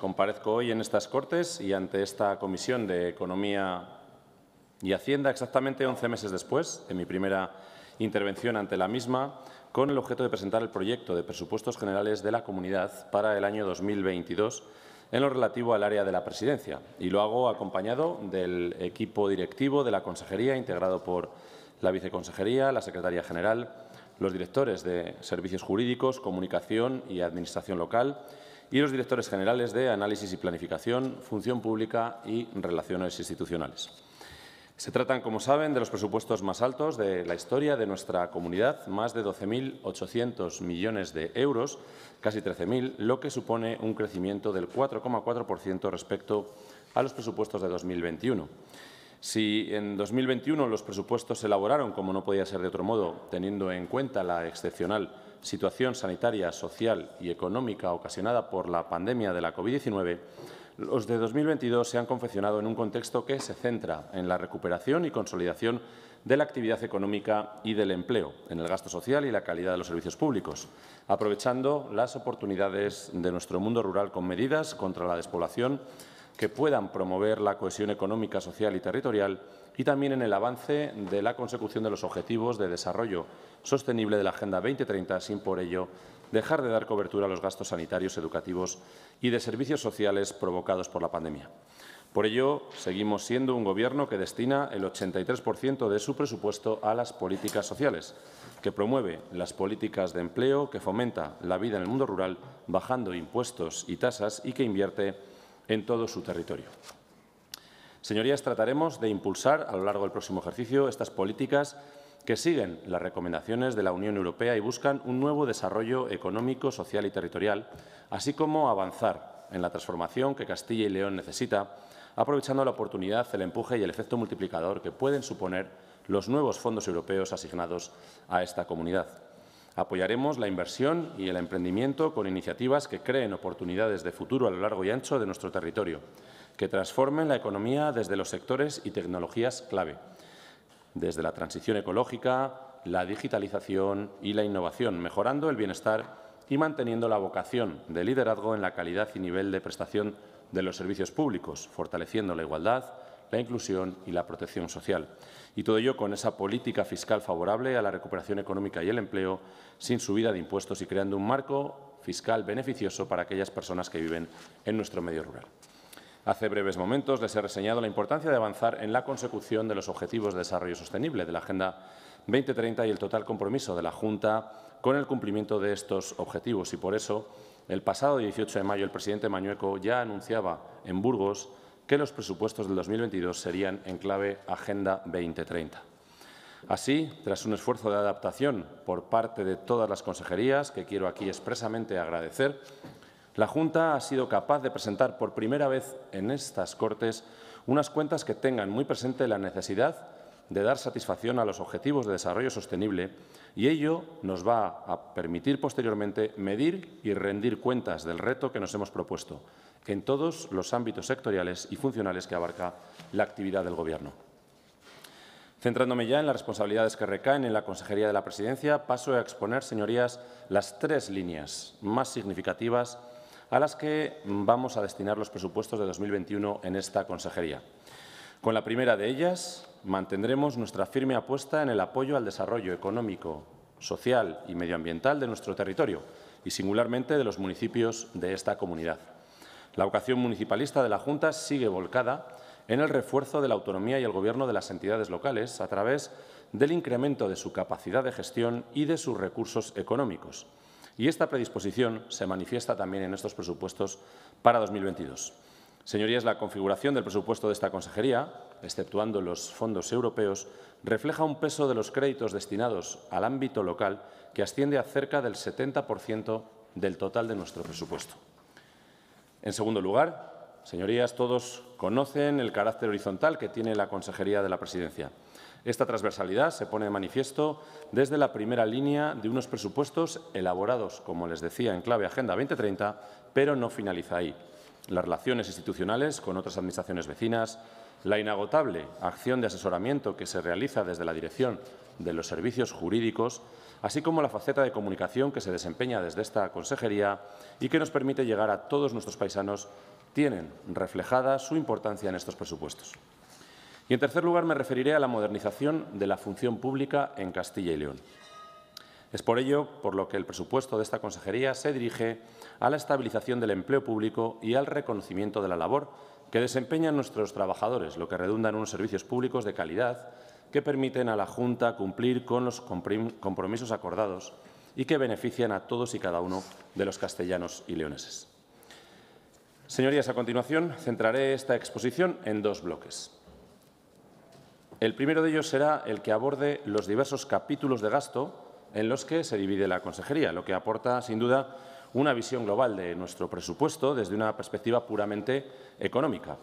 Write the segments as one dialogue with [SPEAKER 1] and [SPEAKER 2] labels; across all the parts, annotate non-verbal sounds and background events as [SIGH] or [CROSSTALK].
[SPEAKER 1] Comparezco hoy en estas Cortes y ante esta Comisión de Economía y Hacienda exactamente 11 meses después de mi primera intervención ante la misma con el objeto de presentar el proyecto de presupuestos generales de la comunidad para el año 2022 en lo relativo al área de la presidencia. Y lo hago acompañado del equipo directivo de la consejería, integrado por la viceconsejería, la Secretaría general, los directores de servicios jurídicos, comunicación y administración local y los directores generales de Análisis y Planificación, Función Pública y Relaciones Institucionales. Se tratan, como saben, de los presupuestos más altos de la historia de nuestra comunidad, más de 12.800 millones de euros, casi 13.000, lo que supone un crecimiento del 4,4% respecto a los presupuestos de 2021. Si en 2021 los presupuestos se elaboraron, como no podía ser de otro modo, teniendo en cuenta la excepcional situación sanitaria, social y económica ocasionada por la pandemia de la COVID-19, los de 2022 se han confeccionado en un contexto que se centra en la recuperación y consolidación de la actividad económica y del empleo, en el gasto social y la calidad de los servicios públicos, aprovechando las oportunidades de nuestro mundo rural con medidas contra la despoblación que puedan promover la cohesión económica, social y territorial y también en el avance de la consecución de los objetivos de desarrollo sostenible de la Agenda 2030, sin por ello dejar de dar cobertura a los gastos sanitarios, educativos y de servicios sociales provocados por la pandemia. Por ello, seguimos siendo un Gobierno que destina el 83% de su presupuesto a las políticas sociales, que promueve las políticas de empleo, que fomenta la vida en el mundo rural, bajando impuestos y tasas y que invierte en todo su territorio. Señorías, trataremos de impulsar a lo largo del próximo ejercicio estas políticas que siguen las recomendaciones de la Unión Europea y buscan un nuevo desarrollo económico, social y territorial, así como avanzar en la transformación que Castilla y León necesita, aprovechando la oportunidad, el empuje y el efecto multiplicador que pueden suponer los nuevos fondos europeos asignados a esta comunidad. Apoyaremos la inversión y el emprendimiento con iniciativas que creen oportunidades de futuro a lo largo y ancho de nuestro territorio, que transformen la economía desde los sectores y tecnologías clave, desde la transición ecológica, la digitalización y la innovación, mejorando el bienestar y manteniendo la vocación de liderazgo en la calidad y nivel de prestación de los servicios públicos, fortaleciendo la igualdad, la inclusión y la protección social. Y todo ello con esa política fiscal favorable a la recuperación económica y el empleo, sin subida de impuestos y creando un marco fiscal beneficioso para aquellas personas que viven en nuestro medio rural. Hace breves momentos les he reseñado la importancia de avanzar en la consecución de los Objetivos de Desarrollo Sostenible de la Agenda 2030 y el total compromiso de la Junta con el cumplimiento de estos objetivos. Y por eso, el pasado 18 de mayo, el presidente Mañueco ya anunciaba en Burgos que los presupuestos del 2022 serían en clave Agenda 2030. Así, tras un esfuerzo de adaptación por parte de todas las consejerías, que quiero aquí expresamente agradecer, la Junta ha sido capaz de presentar por primera vez en estas Cortes unas cuentas que tengan muy presente la necesidad de dar satisfacción a los objetivos de desarrollo sostenible y ello nos va a permitir posteriormente medir y rendir cuentas del reto que nos hemos propuesto en todos los ámbitos sectoriales y funcionales que abarca la actividad del Gobierno. Centrándome ya en las responsabilidades que recaen en la Consejería de la Presidencia, paso a exponer, señorías, las tres líneas más significativas a las que vamos a destinar los presupuestos de 2021 en esta consejería. Con la primera de ellas, mantendremos nuestra firme apuesta en el apoyo al desarrollo económico, social y medioambiental de nuestro territorio y singularmente de los municipios de esta comunidad. La vocación municipalista de la Junta sigue volcada en el refuerzo de la autonomía y el gobierno de las entidades locales a través del incremento de su capacidad de gestión y de sus recursos económicos. Y esta predisposición se manifiesta también en estos presupuestos para 2022. Señorías, la configuración del presupuesto de esta consejería, exceptuando los fondos europeos, refleja un peso de los créditos destinados al ámbito local que asciende a cerca del 70% del total de nuestro presupuesto. En segundo lugar, señorías, todos conocen el carácter horizontal que tiene la Consejería de la Presidencia. Esta transversalidad se pone de manifiesto desde la primera línea de unos presupuestos elaborados, como les decía, en clave Agenda 2030, pero no finaliza ahí. Las relaciones institucionales con otras administraciones vecinas, la inagotable acción de asesoramiento que se realiza desde la Dirección de los Servicios Jurídicos, así como la faceta de comunicación que se desempeña desde esta consejería y que nos permite llegar a todos nuestros paisanos, tienen reflejada su importancia en estos presupuestos. Y en tercer lugar me referiré a la modernización de la función pública en Castilla y León. Es por ello por lo que el presupuesto de esta consejería se dirige a la estabilización del empleo público y al reconocimiento de la labor que desempeñan nuestros trabajadores, lo que redunda en unos servicios públicos de calidad que permiten a la Junta cumplir con los compromisos acordados y que benefician a todos y cada uno de los castellanos y leoneses. Señorías, a continuación centraré esta exposición en dos bloques. El primero de ellos será el que aborde los diversos capítulos de gasto en los que se divide la Consejería, lo que aporta, sin duda, una visión global de nuestro presupuesto desde una perspectiva puramente económica.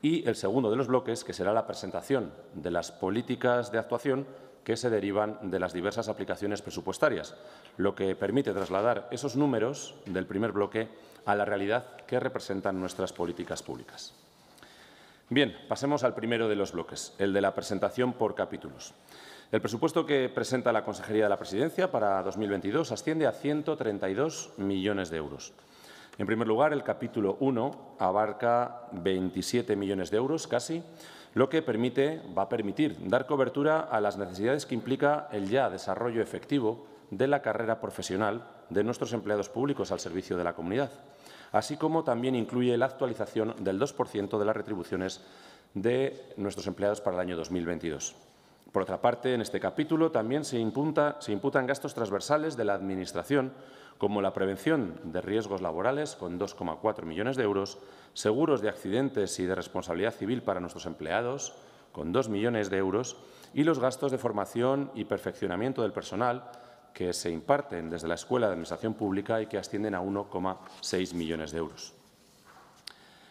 [SPEAKER 1] Y el segundo de los bloques, que será la presentación de las políticas de actuación que se derivan de las diversas aplicaciones presupuestarias, lo que permite trasladar esos números del primer bloque a la realidad que representan nuestras políticas públicas. Bien, pasemos al primero de los bloques, el de la presentación por capítulos. El presupuesto que presenta la Consejería de la Presidencia para 2022 asciende a 132 millones de euros. En primer lugar, el capítulo 1 abarca 27 millones de euros casi, lo que permite, va a permitir dar cobertura a las necesidades que implica el ya desarrollo efectivo de la carrera profesional de nuestros empleados públicos al servicio de la comunidad así como también incluye la actualización del 2% de las retribuciones de nuestros empleados para el año 2022. Por otra parte, en este capítulo también se, imputan gastos transversales de la Administración, como la prevención de riesgos laborales con 2,4 millones de euros, seguros de accidentes y de responsabilidad civil para nuestros empleados con 2 millones de euros y los gastos de formación y perfeccionamiento del personal que se imparten desde la Escuela de Administración Pública y que ascienden a 1,6 millones de euros.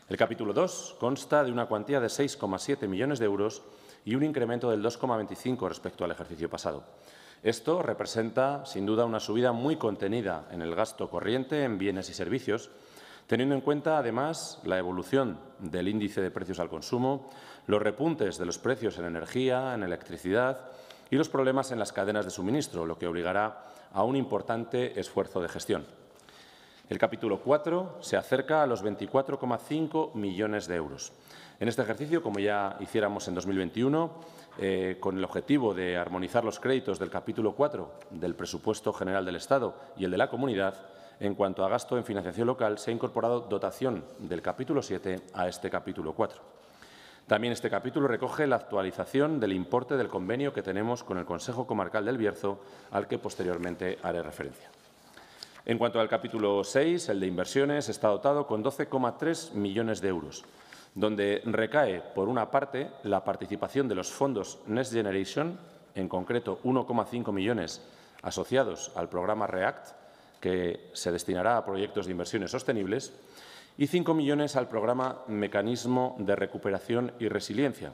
[SPEAKER 1] El capítulo 2 consta de una cuantía de 6,7 millones de euros y un incremento del 2,25 respecto al ejercicio pasado. Esto representa, sin duda, una subida muy contenida en el gasto corriente en bienes y servicios, teniendo en cuenta, además, la evolución del índice de precios al consumo, los repuntes de los precios en energía, en electricidad y los problemas en las cadenas de suministro, lo que obligará a un importante esfuerzo de gestión. El capítulo 4 se acerca a los 24,5 millones de euros. En este ejercicio, como ya hiciéramos en 2021, eh, con el objetivo de armonizar los créditos del capítulo 4 del Presupuesto General del Estado y el de la Comunidad, en cuanto a gasto en financiación local, se ha incorporado dotación del capítulo 7 a este capítulo 4. También este capítulo recoge la actualización del importe del convenio que tenemos con el Consejo Comarcal del Bierzo, al que posteriormente haré referencia. En cuanto al capítulo 6, el de inversiones, está dotado con 12,3 millones de euros, donde recae, por una parte, la participación de los fondos Next Generation, en concreto 1,5 millones asociados al programa REACT, que se destinará a proyectos de inversiones sostenibles, y 5 millones al programa Mecanismo de Recuperación y Resiliencia,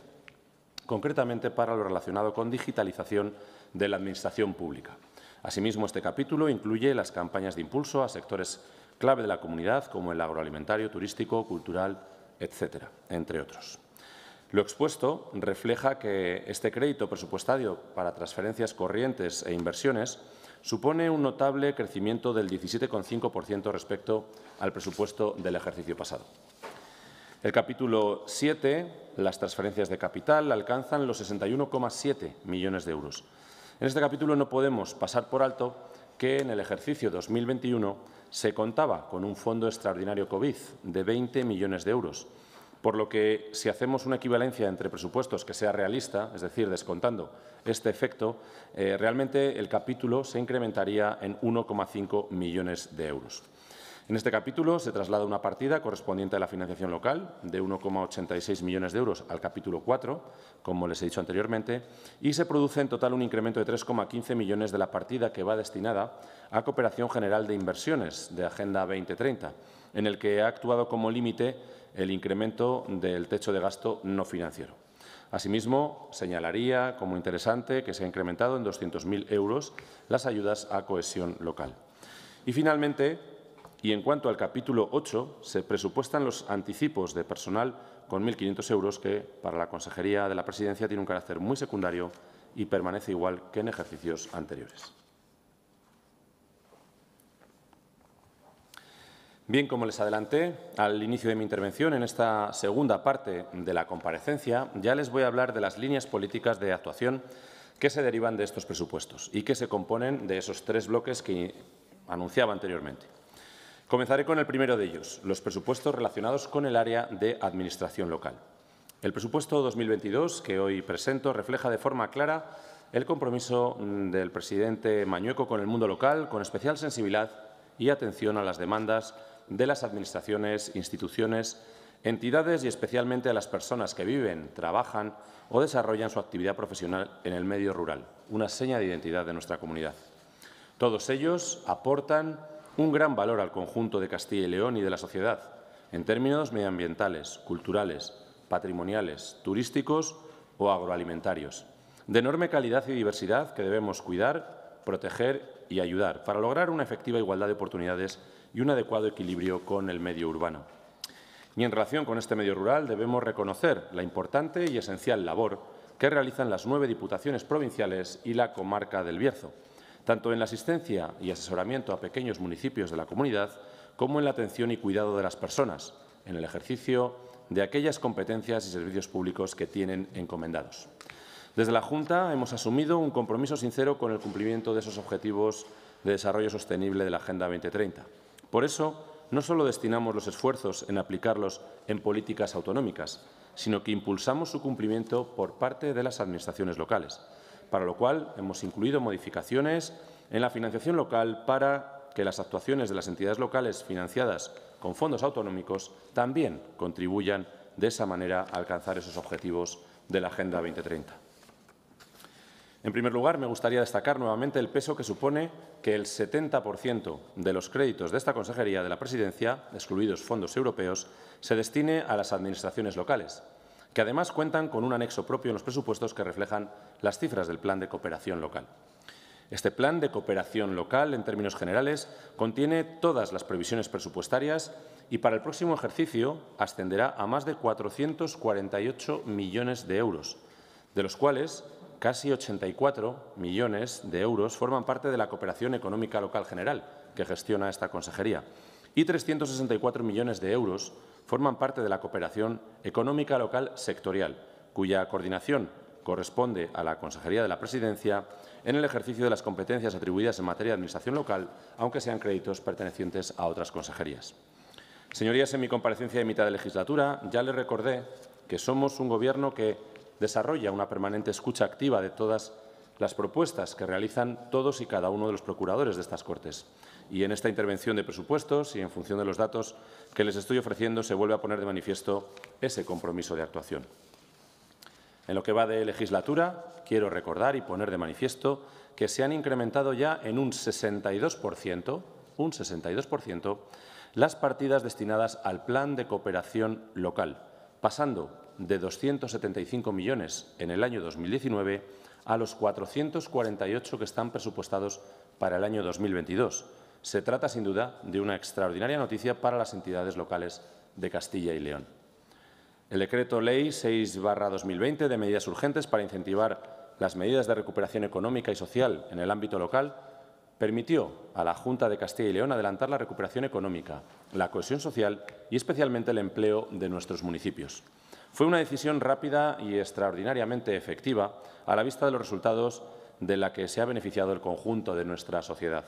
[SPEAKER 1] concretamente para lo relacionado con digitalización de la Administración Pública. Asimismo, este capítulo incluye las campañas de impulso a sectores clave de la comunidad, como el agroalimentario, turístico, cultural, etcétera, entre otros. Lo expuesto refleja que este crédito presupuestario para transferencias corrientes e inversiones supone un notable crecimiento del 17,5% respecto al presupuesto del ejercicio pasado. El capítulo 7, las transferencias de capital, alcanzan los 61,7 millones de euros. En este capítulo no podemos pasar por alto que en el ejercicio 2021 se contaba con un fondo extraordinario COVID de 20 millones de euros, por lo que, si hacemos una equivalencia entre presupuestos que sea realista, es decir, descontando este efecto, eh, realmente el capítulo se incrementaría en 1,5 millones de euros. En este capítulo se traslada una partida correspondiente a la financiación local de 1,86 millones de euros al capítulo 4, como les he dicho anteriormente, y se produce en total un incremento de 3,15 millones de la partida que va destinada a cooperación general de inversiones de Agenda 2030 en el que ha actuado como límite el incremento del techo de gasto no financiero. Asimismo, señalaría como interesante que se ha incrementado en 200.000 euros las ayudas a cohesión local. Y, finalmente, y en cuanto al capítulo 8, se presupuestan los anticipos de personal con 1.500 euros, que para la Consejería de la Presidencia tiene un carácter muy secundario y permanece igual que en ejercicios anteriores. Bien, como les adelanté al inicio de mi intervención, en esta segunda parte de la comparecencia ya les voy a hablar de las líneas políticas de actuación que se derivan de estos presupuestos y que se componen de esos tres bloques que anunciaba anteriormente. Comenzaré con el primero de ellos, los presupuestos relacionados con el área de administración local. El presupuesto 2022 que hoy presento refleja de forma clara el compromiso del presidente Mañueco con el mundo local, con especial sensibilidad y atención a las demandas de las administraciones, instituciones, entidades y especialmente a las personas que viven, trabajan o desarrollan su actividad profesional en el medio rural, una seña de identidad de nuestra comunidad. Todos ellos aportan un gran valor al conjunto de Castilla y León y de la sociedad, en términos medioambientales, culturales, patrimoniales, turísticos o agroalimentarios, de enorme calidad y diversidad que debemos cuidar, proteger y ayudar para lograr una efectiva igualdad de oportunidades y un adecuado equilibrio con el medio urbano. Y en relación con este medio rural debemos reconocer la importante y esencial labor que realizan las nueve diputaciones provinciales y la comarca del Bierzo, tanto en la asistencia y asesoramiento a pequeños municipios de la comunidad como en la atención y cuidado de las personas, en el ejercicio de aquellas competencias y servicios públicos que tienen encomendados. Desde la Junta hemos asumido un compromiso sincero con el cumplimiento de esos objetivos de desarrollo sostenible de la Agenda 2030 por eso, no solo destinamos los esfuerzos en aplicarlos en políticas autonómicas, sino que impulsamos su cumplimiento por parte de las administraciones locales, para lo cual hemos incluido modificaciones en la financiación local para que las actuaciones de las entidades locales financiadas con fondos autonómicos también contribuyan de esa manera a alcanzar esos objetivos de la Agenda 2030. En primer lugar, me gustaría destacar nuevamente el peso que supone que el 70% de los créditos de esta Consejería de la Presidencia, excluidos fondos europeos, se destine a las administraciones locales, que además cuentan con un anexo propio en los presupuestos que reflejan las cifras del Plan de Cooperación Local. Este plan de cooperación local, en términos generales, contiene todas las previsiones presupuestarias y para el próximo ejercicio ascenderá a más de 448 millones de euros, de los cuales casi 84 millones de euros forman parte de la Cooperación Económica Local General, que gestiona esta consejería, y 364 millones de euros forman parte de la Cooperación Económica Local Sectorial, cuya coordinación corresponde a la Consejería de la Presidencia en el ejercicio de las competencias atribuidas en materia de administración local, aunque sean créditos pertenecientes a otras consejerías. Señorías, en mi comparecencia de mitad de legislatura ya les recordé que somos un Gobierno que desarrolla una permanente escucha activa de todas las propuestas que realizan todos y cada uno de los procuradores de estas Cortes. Y en esta intervención de presupuestos y en función de los datos que les estoy ofreciendo se vuelve a poner de manifiesto ese compromiso de actuación. En lo que va de legislatura, quiero recordar y poner de manifiesto que se han incrementado ya en un 62%, un 62% las partidas destinadas al Plan de Cooperación Local, pasando de 275 millones en el año 2019 a los 448 que están presupuestados para el año 2022. Se trata, sin duda, de una extraordinaria noticia para las entidades locales de Castilla y León. El Decreto Ley 6-2020 de medidas urgentes para incentivar las medidas de recuperación económica y social en el ámbito local permitió a la Junta de Castilla y León adelantar la recuperación económica, la cohesión social y especialmente el empleo de nuestros municipios. Fue una decisión rápida y extraordinariamente efectiva a la vista de los resultados de la que se ha beneficiado el conjunto de nuestra sociedad.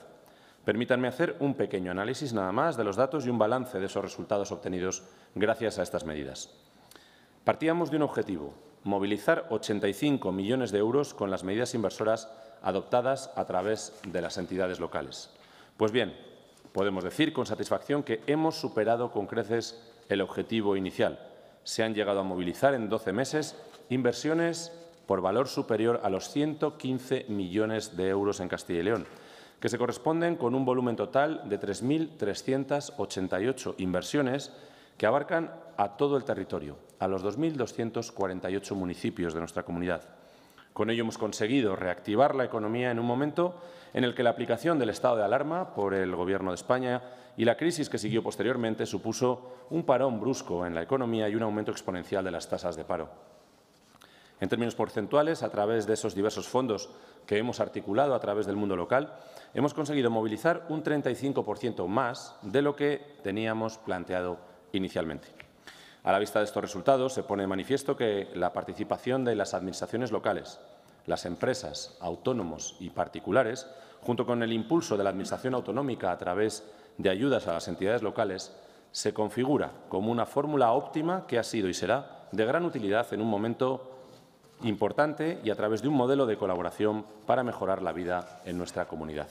[SPEAKER 1] Permítanme hacer un pequeño análisis nada más de los datos y un balance de esos resultados obtenidos gracias a estas medidas. Partíamos de un objetivo, movilizar 85 millones de euros con las medidas inversoras adoptadas a través de las entidades locales. Pues bien, podemos decir con satisfacción que hemos superado con creces el objetivo inicial, se han llegado a movilizar en 12 meses inversiones por valor superior a los 115 millones de euros en Castilla y León, que se corresponden con un volumen total de 3.388 inversiones que abarcan a todo el territorio, a los 2.248 municipios de nuestra comunidad. Con ello hemos conseguido reactivar la economía en un momento en el que la aplicación del estado de alarma por el Gobierno de España y la crisis que siguió posteriormente supuso un parón brusco en la economía y un aumento exponencial de las tasas de paro. En términos porcentuales, a través de esos diversos fondos que hemos articulado a través del mundo local, hemos conseguido movilizar un 35% más de lo que teníamos planteado inicialmente. A la vista de estos resultados, se pone de manifiesto que la participación de las administraciones locales, las empresas, autónomos y particulares, junto con el impulso de la Administración autonómica a través de ayudas a las entidades locales, se configura como una fórmula óptima que ha sido y será de gran utilidad en un momento importante y a través de un modelo de colaboración para mejorar la vida en nuestra comunidad.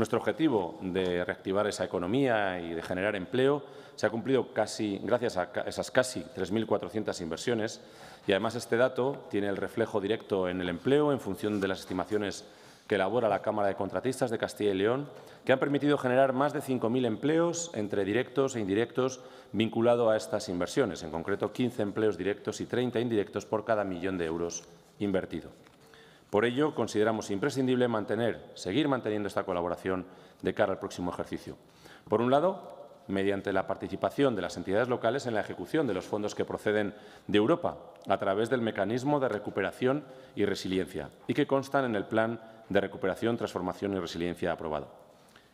[SPEAKER 1] Nuestro objetivo de reactivar esa economía y de generar empleo se ha cumplido casi, gracias a esas casi 3.400 inversiones y además este dato tiene el reflejo directo en el empleo en función de las estimaciones que elabora la Cámara de Contratistas de Castilla y León, que han permitido generar más de 5.000 empleos entre directos e indirectos vinculado a estas inversiones, en concreto 15 empleos directos y 30 indirectos por cada millón de euros invertido. Por ello, consideramos imprescindible mantener, seguir manteniendo esta colaboración de cara al próximo ejercicio. Por un lado, mediante la participación de las entidades locales en la ejecución de los fondos que proceden de Europa a través del mecanismo de recuperación y resiliencia y que constan en el Plan de Recuperación, Transformación y Resiliencia aprobado.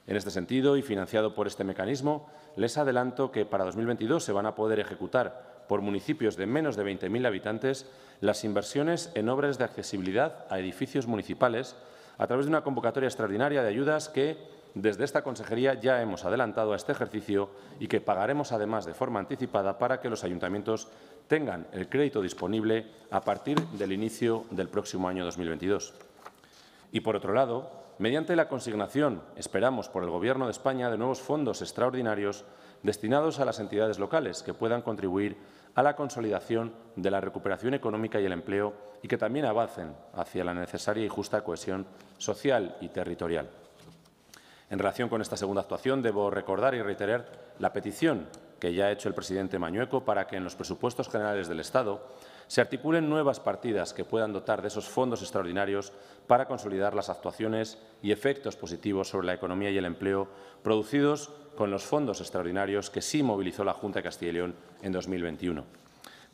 [SPEAKER 1] En este sentido y financiado por este mecanismo, les adelanto que para 2022 se van a poder ejecutar por municipios de menos de 20.000 habitantes las inversiones en obras de accesibilidad a edificios municipales a través de una convocatoria extraordinaria de ayudas que, desde esta consejería, ya hemos adelantado a este ejercicio y que pagaremos además de forma anticipada para que los ayuntamientos tengan el crédito disponible a partir del inicio del próximo año 2022. Y, por otro lado, mediante la consignación, esperamos, por el Gobierno de España de nuevos fondos extraordinarios destinados a las entidades locales que puedan contribuir a la consolidación de la recuperación económica y el empleo y que también avancen hacia la necesaria y justa cohesión social y territorial. En relación con esta segunda actuación, debo recordar y reiterar la petición que ya ha hecho el presidente Mañueco para que en los presupuestos generales del Estado se articulen nuevas partidas que puedan dotar de esos fondos extraordinarios para consolidar las actuaciones y efectos positivos sobre la economía y el empleo producidos con los fondos extraordinarios que sí movilizó la Junta de Castilla y León en 2021.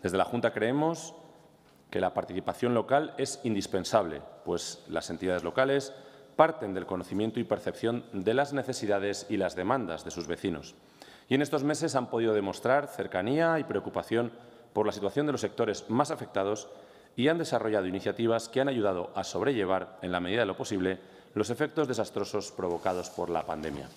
[SPEAKER 1] Desde la Junta creemos que la participación local es indispensable, pues las entidades locales parten del conocimiento y percepción de las necesidades y las demandas de sus vecinos. Y en estos meses han podido demostrar cercanía y preocupación por la situación de los sectores más afectados y han desarrollado iniciativas que han ayudado a sobrellevar, en la medida de lo posible, los efectos desastrosos provocados por la pandemia.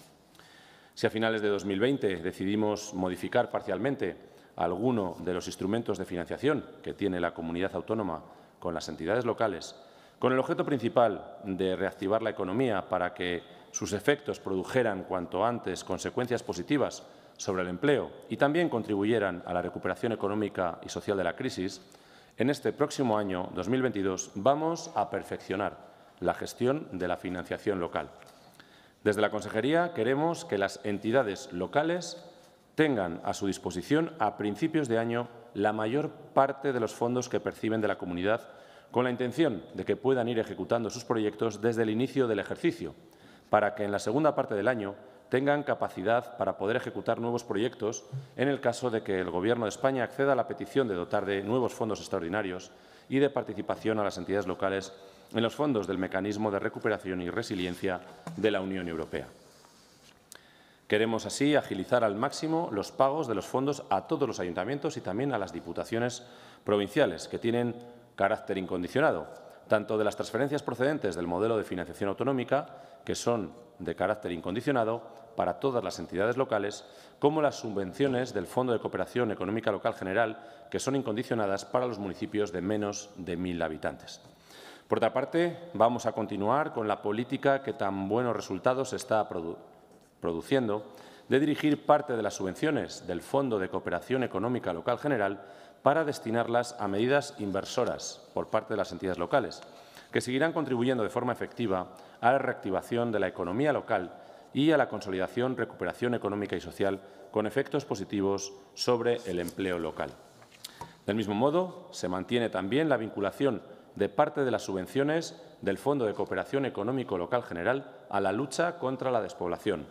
[SPEAKER 1] Si a finales de 2020 decidimos modificar parcialmente alguno de los instrumentos de financiación que tiene la comunidad autónoma con las entidades locales, con el objeto principal de reactivar la economía para que sus efectos produjeran cuanto antes consecuencias positivas sobre el empleo y también contribuyeran a la recuperación económica y social de la crisis, en este próximo año 2022 vamos a perfeccionar la gestión de la financiación local. Desde la Consejería queremos que las entidades locales tengan a su disposición a principios de año la mayor parte de los fondos que perciben de la comunidad con la intención de que puedan ir ejecutando sus proyectos desde el inicio del ejercicio, para que en la segunda parte del año tengan capacidad para poder ejecutar nuevos proyectos en el caso de que el Gobierno de España acceda a la petición de dotar de nuevos fondos extraordinarios y de participación a las entidades locales en los fondos del Mecanismo de Recuperación y Resiliencia de la Unión Europea. Queremos así agilizar al máximo los pagos de los fondos a todos los ayuntamientos y también a las diputaciones provinciales, que tienen carácter incondicionado, tanto de las transferencias procedentes del modelo de financiación autonómica, que son de carácter incondicionado para todas las entidades locales, como las subvenciones del Fondo de Cooperación Económica Local General, que son incondicionadas para los municipios de menos de mil habitantes. Por otra parte, vamos a continuar con la política que tan buenos resultados está produciendo de dirigir parte de las subvenciones del Fondo de Cooperación Económica Local General para destinarlas a medidas inversoras por parte de las entidades locales, que seguirán contribuyendo de forma efectiva a la reactivación de la economía local y a la consolidación, recuperación económica y social con efectos positivos sobre el empleo local. Del mismo modo, se mantiene también la vinculación de parte de las subvenciones del Fondo de Cooperación Económico Local General a la lucha contra la despoblación.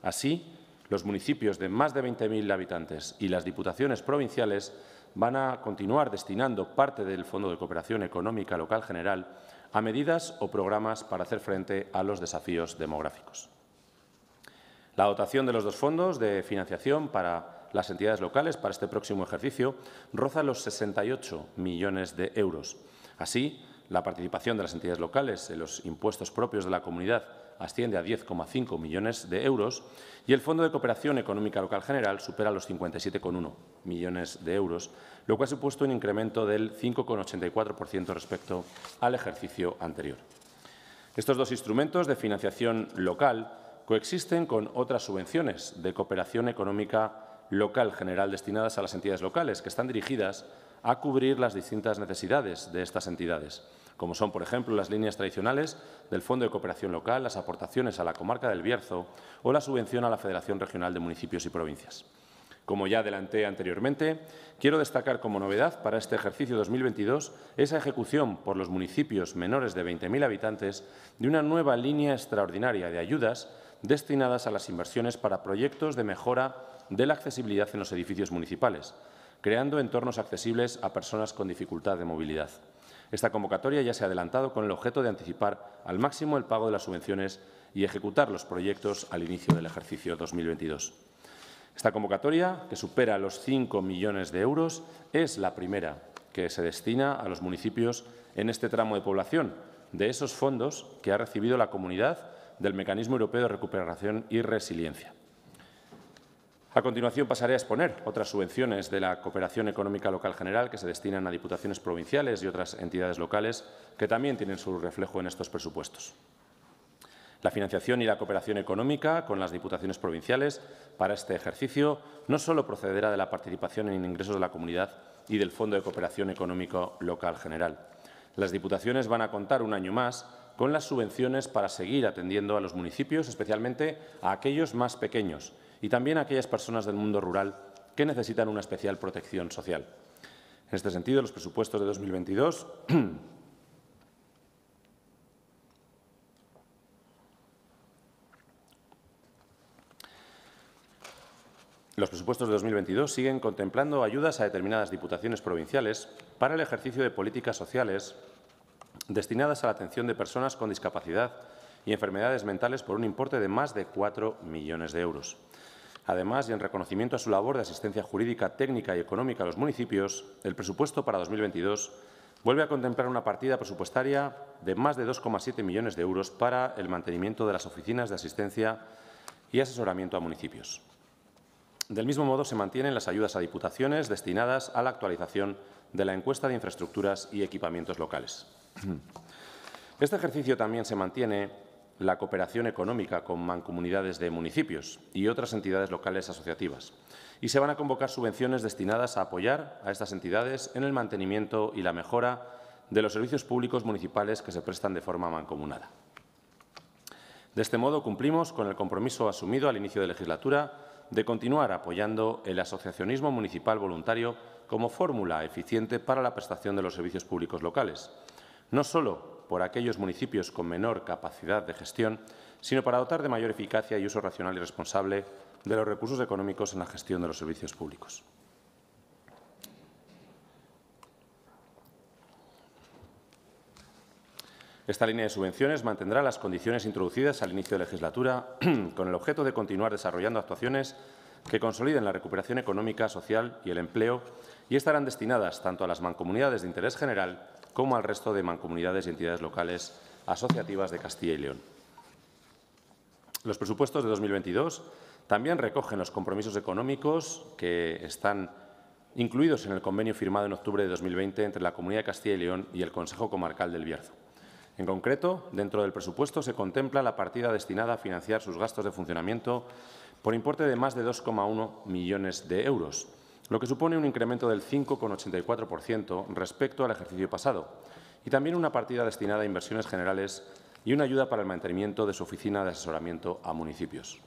[SPEAKER 1] Así, los municipios de más de 20.000 habitantes y las diputaciones provinciales van a continuar destinando parte del Fondo de Cooperación Económica Local General a medidas o programas para hacer frente a los desafíos demográficos. La dotación de los dos fondos de financiación para las entidades locales para este próximo ejercicio roza los 68 millones de euros. Así, la participación de las entidades locales en los impuestos propios de la comunidad asciende a 10,5 millones de euros y el Fondo de Cooperación Económica Local General supera los 57,1 millones de euros, lo cual ha supuesto un incremento del 5,84% respecto al ejercicio anterior. Estos dos instrumentos de financiación local coexisten con otras subvenciones de cooperación económica local general destinadas a las entidades locales, que están dirigidas a cubrir las distintas necesidades de estas entidades como son, por ejemplo, las líneas tradicionales del Fondo de Cooperación Local, las aportaciones a la comarca del Bierzo o la subvención a la Federación Regional de Municipios y Provincias. Como ya adelanté anteriormente, quiero destacar como novedad para este ejercicio 2022 esa ejecución por los municipios menores de 20.000 habitantes de una nueva línea extraordinaria de ayudas destinadas a las inversiones para proyectos de mejora de la accesibilidad en los edificios municipales, creando entornos accesibles a personas con dificultad de movilidad. Esta convocatoria ya se ha adelantado con el objeto de anticipar al máximo el pago de las subvenciones y ejecutar los proyectos al inicio del ejercicio 2022. Esta convocatoria, que supera los 5 millones de euros, es la primera que se destina a los municipios en este tramo de población, de esos fondos que ha recibido la comunidad del Mecanismo Europeo de Recuperación y Resiliencia. A continuación pasaré a exponer otras subvenciones de la Cooperación Económica Local General que se destinan a diputaciones provinciales y otras entidades locales que también tienen su reflejo en estos presupuestos. La financiación y la cooperación económica con las diputaciones provinciales para este ejercicio no solo procederá de la participación en ingresos de la comunidad y del Fondo de Cooperación Económico Local General. Las diputaciones van a contar un año más con las subvenciones para seguir atendiendo a los municipios, especialmente a aquellos más pequeños, y también a aquellas personas del mundo rural que necesitan una especial protección social. En este sentido, los presupuestos de 2022 [CLEARS THROAT] Los presupuestos de 2022 siguen contemplando ayudas a determinadas diputaciones provinciales para el ejercicio de políticas sociales destinadas a la atención de personas con discapacidad y enfermedades mentales por un importe de más de 4 millones de euros. Además, y en reconocimiento a su labor de asistencia jurídica, técnica y económica a los municipios, el presupuesto para 2022 vuelve a contemplar una partida presupuestaria de más de 2,7 millones de euros para el mantenimiento de las oficinas de asistencia y asesoramiento a municipios. Del mismo modo, se mantienen las ayudas a diputaciones destinadas a la actualización de la encuesta de infraestructuras y equipamientos locales. Este ejercicio también se mantiene la cooperación económica con mancomunidades de municipios y otras entidades locales asociativas. Y se van a convocar subvenciones destinadas a apoyar a estas entidades en el mantenimiento y la mejora de los servicios públicos municipales que se prestan de forma mancomunada. De este modo, cumplimos con el compromiso asumido al inicio de legislatura de continuar apoyando el asociacionismo municipal voluntario como fórmula eficiente para la prestación de los servicios públicos locales, no solo por aquellos municipios con menor capacidad de gestión, sino para dotar de mayor eficacia y uso racional y responsable de los recursos económicos en la gestión de los servicios públicos. Esta línea de subvenciones mantendrá las condiciones introducidas al inicio de legislatura [CLEARS THROAT] con el objeto de continuar desarrollando actuaciones que consoliden la recuperación económica, social y el empleo y estarán destinadas tanto a las mancomunidades de interés general como al resto de mancomunidades y entidades locales asociativas de Castilla y León. Los presupuestos de 2022 también recogen los compromisos económicos que están incluidos en el convenio firmado en octubre de 2020 entre la Comunidad de Castilla y León y el Consejo Comarcal del Bierzo. En concreto, dentro del presupuesto se contempla la partida destinada a financiar sus gastos de funcionamiento por importe de más de 2,1 millones de euros, lo que supone un incremento del 5,84% respecto al ejercicio pasado, y también una partida destinada a inversiones generales y una ayuda para el mantenimiento de su oficina de asesoramiento a municipios.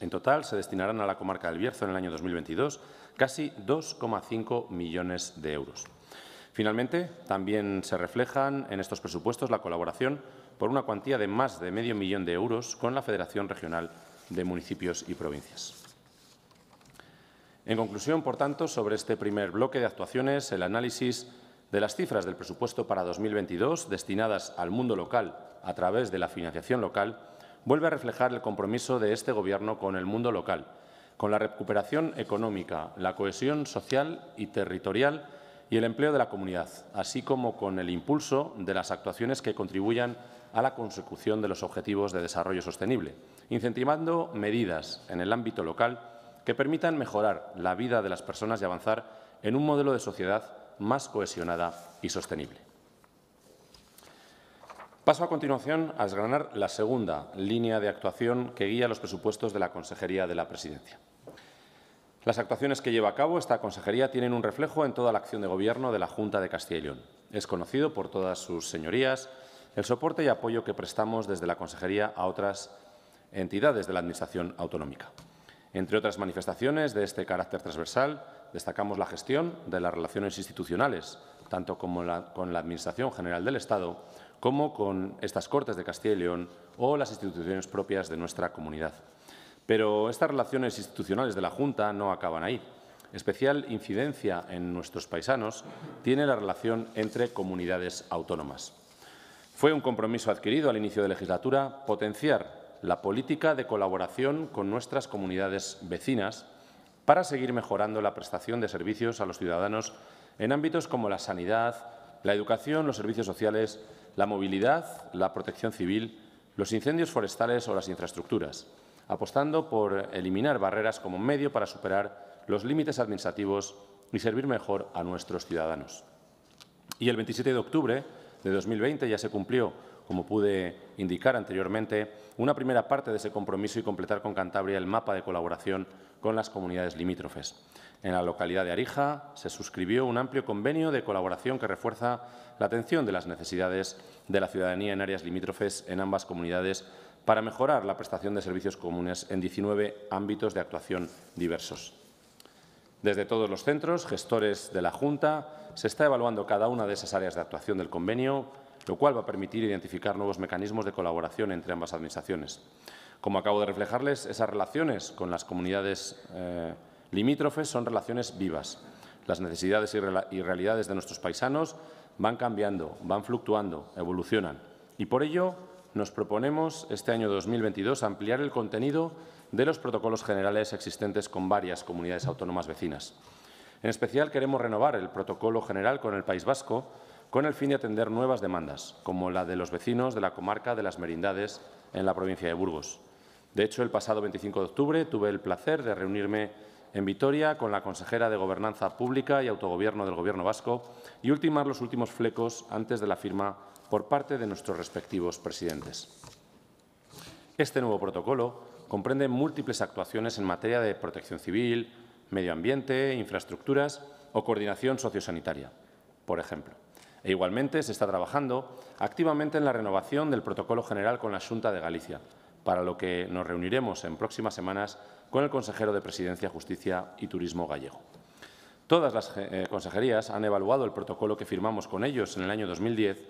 [SPEAKER 1] En total, se destinarán a la comarca del Bierzo en el año 2022 casi 2,5 millones de euros. Finalmente, también se reflejan en estos presupuestos la colaboración por una cuantía de más de medio millón de euros con la Federación Regional de Municipios y Provincias. En conclusión, por tanto, sobre este primer bloque de actuaciones, el análisis de las cifras del presupuesto para 2022 destinadas al mundo local a través de la financiación local vuelve a reflejar el compromiso de este Gobierno con el mundo local, con la recuperación económica, la cohesión social y territorial y el empleo de la comunidad, así como con el impulso de las actuaciones que contribuyan a la consecución de los Objetivos de Desarrollo Sostenible, incentivando medidas en el ámbito local que permitan mejorar la vida de las personas y avanzar en un modelo de sociedad más cohesionada y sostenible. Paso a continuación a desgranar la segunda línea de actuación que guía los presupuestos de la Consejería de la Presidencia. Las actuaciones que lleva a cabo esta consejería tienen un reflejo en toda la acción de Gobierno de la Junta de Castilla y León. Es conocido por todas sus señorías el soporte y apoyo que prestamos desde la consejería a otras entidades de la Administración autonómica. Entre otras manifestaciones de este carácter transversal, destacamos la gestión de las relaciones institucionales, tanto con la Administración General del Estado como con estas Cortes de Castilla y León o las instituciones propias de nuestra comunidad. Pero estas relaciones institucionales de la Junta no acaban ahí. Especial incidencia en nuestros paisanos tiene la relación entre comunidades autónomas. Fue un compromiso adquirido al inicio de legislatura potenciar la política de colaboración con nuestras comunidades vecinas para seguir mejorando la prestación de servicios a los ciudadanos en ámbitos como la sanidad, la educación, los servicios sociales, la movilidad, la protección civil, los incendios forestales o las infraestructuras, apostando por eliminar barreras como medio para superar los límites administrativos y servir mejor a nuestros ciudadanos. Y el 27 de octubre de 2020 ya se cumplió, como pude indicar anteriormente, una primera parte de ese compromiso y completar con Cantabria el mapa de colaboración con las comunidades limítrofes. En la localidad de Arija se suscribió un amplio convenio de colaboración que refuerza la atención de las necesidades de la ciudadanía en áreas limítrofes en ambas comunidades para mejorar la prestación de servicios comunes en 19 ámbitos de actuación diversos. Desde todos los centros, gestores de la Junta, se está evaluando cada una de esas áreas de actuación del convenio, lo cual va a permitir identificar nuevos mecanismos de colaboración entre ambas administraciones. Como acabo de reflejarles, esas relaciones con las comunidades eh, limítrofes son relaciones vivas. Las necesidades y realidades de nuestros paisanos van cambiando, van fluctuando, evolucionan. Y por ello nos proponemos este año 2022 ampliar el contenido de los protocolos generales existentes con varias comunidades autónomas vecinas. En especial, queremos renovar el protocolo general con el País Vasco con el fin de atender nuevas demandas, como la de los vecinos de la comarca de las Merindades en la provincia de Burgos. De hecho, el pasado 25 de octubre tuve el placer de reunirme en Vitoria con la consejera de Gobernanza Pública y Autogobierno del Gobierno vasco y ultimar los últimos flecos antes de la firma por parte de nuestros respectivos presidentes. Este nuevo protocolo comprende múltiples actuaciones en materia de protección civil, medio ambiente, infraestructuras o coordinación sociosanitaria, por ejemplo. E igualmente se está trabajando activamente en la renovación del protocolo general con la Junta de Galicia, para lo que nos reuniremos en próximas semanas con el consejero de Presidencia, Justicia y Turismo gallego. Todas las eh, consejerías han evaluado el protocolo que firmamos con ellos en el año 2010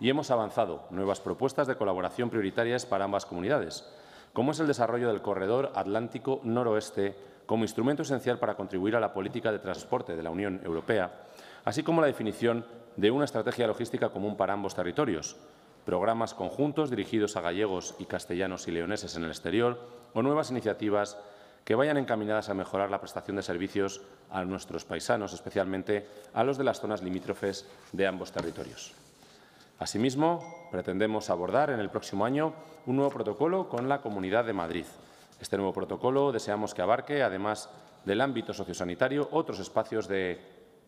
[SPEAKER 1] y hemos avanzado nuevas propuestas de colaboración prioritarias para ambas comunidades, como es el desarrollo del corredor atlántico noroeste como instrumento esencial para contribuir a la política de transporte de la Unión Europea, así como la definición de una estrategia logística común para ambos territorios, programas conjuntos dirigidos a gallegos y castellanos y leoneses en el exterior o nuevas iniciativas que vayan encaminadas a mejorar la prestación de servicios a nuestros paisanos, especialmente a los de las zonas limítrofes de ambos territorios. Asimismo, pretendemos abordar en el próximo año un nuevo protocolo con la Comunidad de Madrid. Este nuevo protocolo deseamos que abarque, además del ámbito sociosanitario, otros espacios de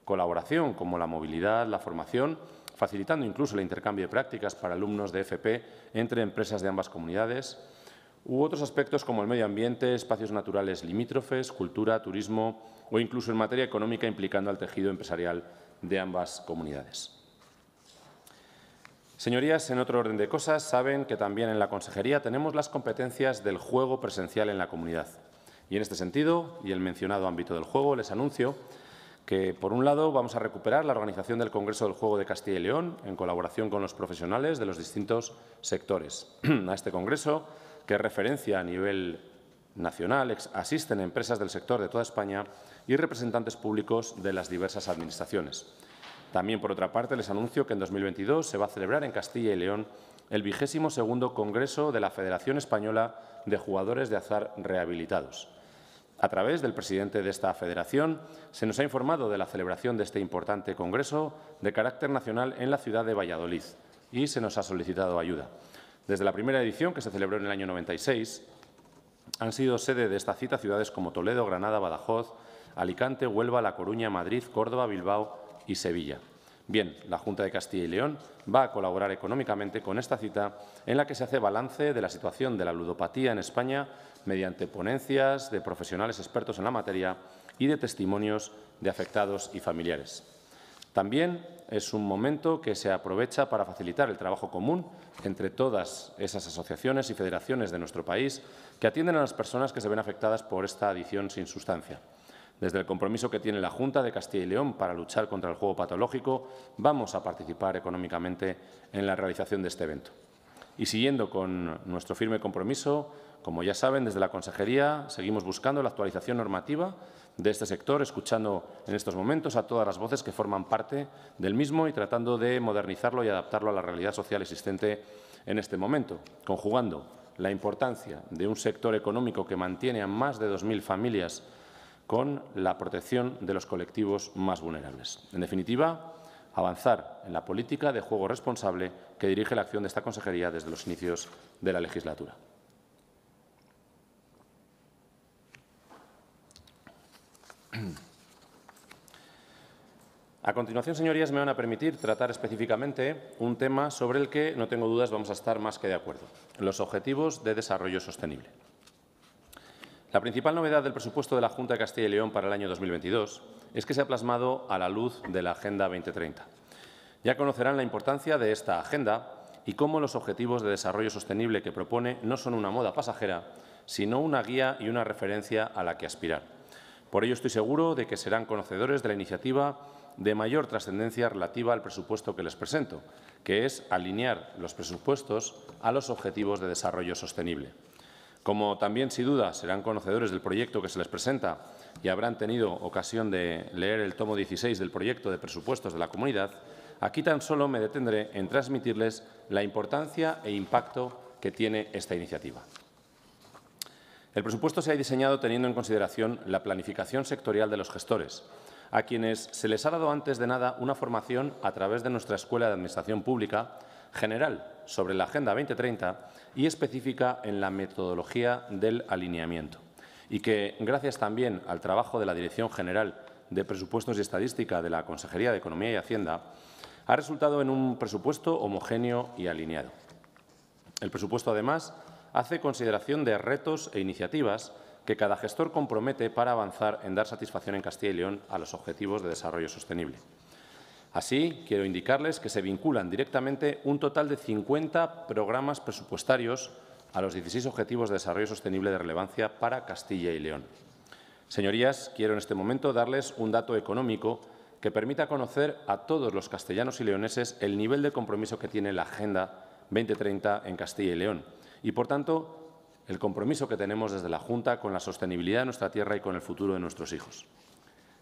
[SPEAKER 1] colaboración como la movilidad, la formación, facilitando incluso el intercambio de prácticas para alumnos de FP entre empresas de ambas comunidades, u otros aspectos como el medio ambiente, espacios naturales limítrofes, cultura, turismo o incluso en materia económica implicando al tejido empresarial de ambas comunidades. Señorías, en otro orden de cosas, saben que también en la Consejería tenemos las competencias del juego presencial en la comunidad. Y en este sentido, y el mencionado ámbito del juego, les anuncio que, por un lado, vamos a recuperar la organización del Congreso del Juego de Castilla y León en colaboración con los profesionales de los distintos sectores. [CLEARS THROAT] A este congreso, que es referencia a nivel nacional, asisten empresas del sector de toda España y representantes públicos de las diversas administraciones. También, por otra parte, les anuncio que en 2022 se va a celebrar en Castilla y León el vigésimo segundo Congreso de la Federación Española de Jugadores de Azar Rehabilitados. A través del presidente de esta federación se nos ha informado de la celebración de este importante congreso de carácter nacional en la ciudad de Valladolid y se nos ha solicitado ayuda. Desde la primera edición, que se celebró en el año 96, han sido sede de esta cita ciudades como Toledo, Granada, Badajoz, Alicante, Huelva, La Coruña, Madrid, Córdoba, Bilbao, y Sevilla. Bien, la Junta de Castilla y León va a colaborar económicamente con esta cita en la que se hace balance de la situación de la ludopatía en España mediante ponencias de profesionales expertos en la materia y de testimonios de afectados y familiares. También es un momento que se aprovecha para facilitar el trabajo común entre todas esas asociaciones y federaciones de nuestro país que atienden a las personas que se ven afectadas por esta adicción sin sustancia. Desde el compromiso que tiene la Junta de Castilla y León para luchar contra el juego patológico, vamos a participar económicamente en la realización de este evento. Y siguiendo con nuestro firme compromiso, como ya saben, desde la Consejería seguimos buscando la actualización normativa de este sector, escuchando en estos momentos a todas las voces que forman parte del mismo y tratando de modernizarlo y adaptarlo a la realidad social existente en este momento, conjugando la importancia de un sector económico que mantiene a más de 2.000 familias con la protección de los colectivos más vulnerables. En definitiva, avanzar en la política de juego responsable que dirige la acción de esta consejería desde los inicios de la legislatura. A continuación, señorías, me van a permitir tratar específicamente un tema sobre el que, no tengo dudas, vamos a estar más que de acuerdo, los objetivos de desarrollo sostenible. La principal novedad del presupuesto de la Junta de Castilla y León para el año 2022 es que se ha plasmado a la luz de la Agenda 2030. Ya conocerán la importancia de esta agenda y cómo los objetivos de desarrollo sostenible que propone no son una moda pasajera, sino una guía y una referencia a la que aspirar. Por ello, estoy seguro de que serán conocedores de la iniciativa de mayor trascendencia relativa al presupuesto que les presento, que es alinear los presupuestos a los objetivos de desarrollo sostenible. Como también, sin duda, serán conocedores del proyecto que se les presenta y habrán tenido ocasión de leer el tomo 16 del proyecto de presupuestos de la comunidad, aquí tan solo me detendré en transmitirles la importancia e impacto que tiene esta iniciativa. El presupuesto se ha diseñado teniendo en consideración la planificación sectorial de los gestores, a quienes se les ha dado antes de nada una formación a través de nuestra Escuela de Administración Pública General, sobre la Agenda 2030 y específica en la metodología del alineamiento. Y que, gracias también al trabajo de la Dirección General de Presupuestos y Estadística de la Consejería de Economía y Hacienda, ha resultado en un presupuesto homogéneo y alineado. El presupuesto, además, hace consideración de retos e iniciativas que cada gestor compromete para avanzar en dar satisfacción en Castilla y León a los objetivos de desarrollo sostenible. Así, quiero indicarles que se vinculan directamente un total de 50 programas presupuestarios a los 16 Objetivos de Desarrollo Sostenible de Relevancia para Castilla y León. Señorías, quiero en este momento darles un dato económico que permita conocer a todos los castellanos y leoneses el nivel de compromiso que tiene la Agenda 2030 en Castilla y León y, por tanto, el compromiso que tenemos desde la Junta con la sostenibilidad de nuestra tierra y con el futuro de nuestros hijos.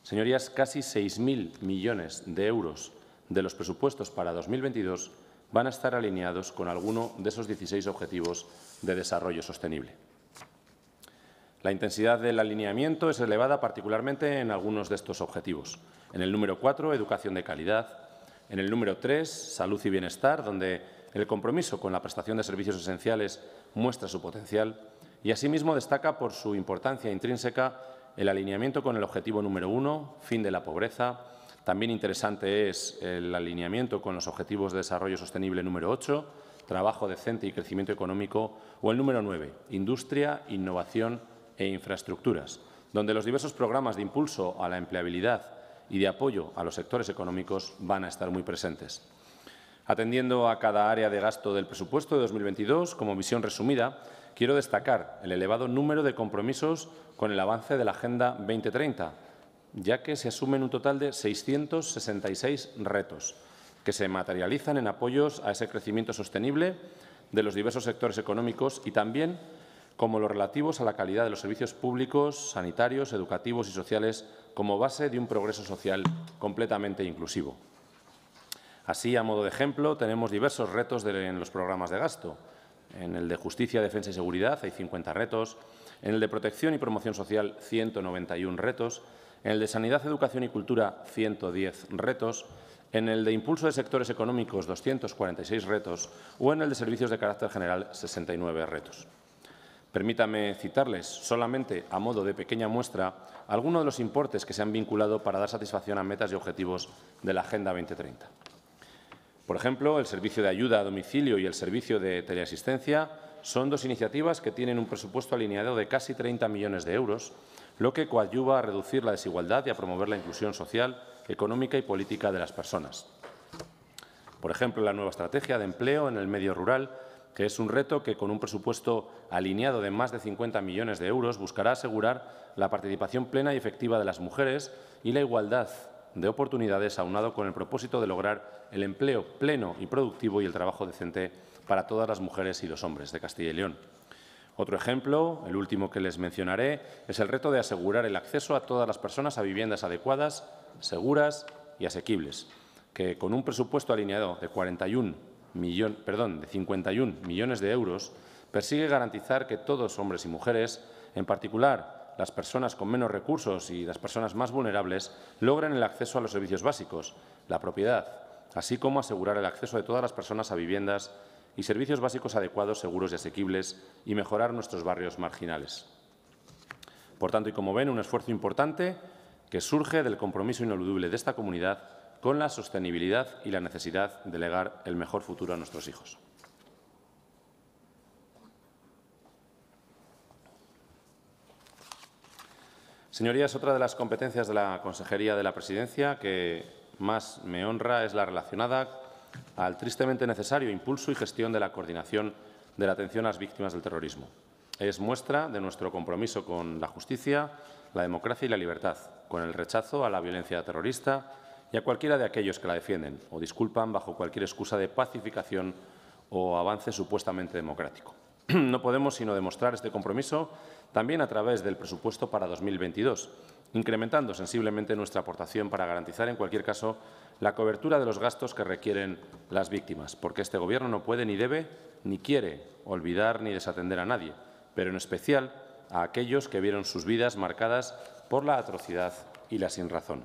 [SPEAKER 1] Señorías, casi 6.000 millones de euros de los presupuestos para 2022 van a estar alineados con alguno de esos 16 objetivos de desarrollo sostenible. La intensidad del alineamiento es elevada particularmente en algunos de estos objetivos. En el número 4, educación de calidad. En el número 3, salud y bienestar, donde el compromiso con la prestación de servicios esenciales muestra su potencial. Y asimismo destaca por su importancia intrínseca el alineamiento con el objetivo número uno, fin de la pobreza. También interesante es el alineamiento con los objetivos de desarrollo sostenible número 8, trabajo decente y crecimiento económico, o el número 9, industria, innovación e infraestructuras, donde los diversos programas de impulso a la empleabilidad y de apoyo a los sectores económicos van a estar muy presentes. Atendiendo a cada área de gasto del presupuesto de 2022, como visión resumida, quiero destacar el elevado número de compromisos con el avance de la Agenda 2030, ya que se asumen un total de 666 retos que se materializan en apoyos a ese crecimiento sostenible de los diversos sectores económicos y también como los relativos a la calidad de los servicios públicos, sanitarios, educativos y sociales como base de un progreso social completamente inclusivo. Así, a modo de ejemplo, tenemos diversos retos en los programas de gasto. En el de Justicia, Defensa y Seguridad hay 50 retos, en el de Protección y Promoción Social 191 retos, en el de Sanidad, Educación y Cultura 110 retos, en el de Impulso de Sectores Económicos 246 retos o en el de Servicios de Carácter General 69 retos. Permítame citarles solamente a modo de pequeña muestra algunos de los importes que se han vinculado para dar satisfacción a metas y objetivos de la Agenda 2030. Por ejemplo, el servicio de ayuda a domicilio y el servicio de teleasistencia son dos iniciativas que tienen un presupuesto alineado de casi 30 millones de euros, lo que coadyuva a reducir la desigualdad y a promover la inclusión social, económica y política de las personas. Por ejemplo, la nueva estrategia de empleo en el medio rural, que es un reto que con un presupuesto alineado de más de 50 millones de euros buscará asegurar la participación plena y efectiva de las mujeres y la igualdad de oportunidades aunado con el propósito de lograr el empleo pleno y productivo y el trabajo decente para todas las mujeres y los hombres de Castilla y León. Otro ejemplo, el último que les mencionaré, es el reto de asegurar el acceso a todas las personas a viviendas adecuadas, seguras y asequibles, que con un presupuesto alineado de, 41 perdón, de 51 millones de euros persigue garantizar que todos, hombres y mujeres, en particular las personas con menos recursos y las personas más vulnerables logren el acceso a los servicios básicos, la propiedad, así como asegurar el acceso de todas las personas a viviendas y servicios básicos adecuados, seguros y asequibles, y mejorar nuestros barrios marginales. Por tanto, y como ven, un esfuerzo importante que surge del compromiso ineludible de esta comunidad con la sostenibilidad y la necesidad de legar el mejor futuro a nuestros hijos. Señorías, otra de las competencias de la Consejería de la Presidencia que más me honra es la relacionada al tristemente necesario impulso y gestión de la coordinación de la atención a las víctimas del terrorismo. Es muestra de nuestro compromiso con la justicia, la democracia y la libertad, con el rechazo a la violencia terrorista y a cualquiera de aquellos que la defienden o disculpan bajo cualquier excusa de pacificación o avance supuestamente democrático. [CLEARS THROAT] no podemos sino demostrar este compromiso también a través del presupuesto para 2022, incrementando sensiblemente nuestra aportación para garantizar, en cualquier caso, la cobertura de los gastos que requieren las víctimas, porque este Gobierno no puede ni debe ni quiere olvidar ni desatender a nadie, pero en especial a aquellos que vieron sus vidas marcadas por la atrocidad y la sinrazón.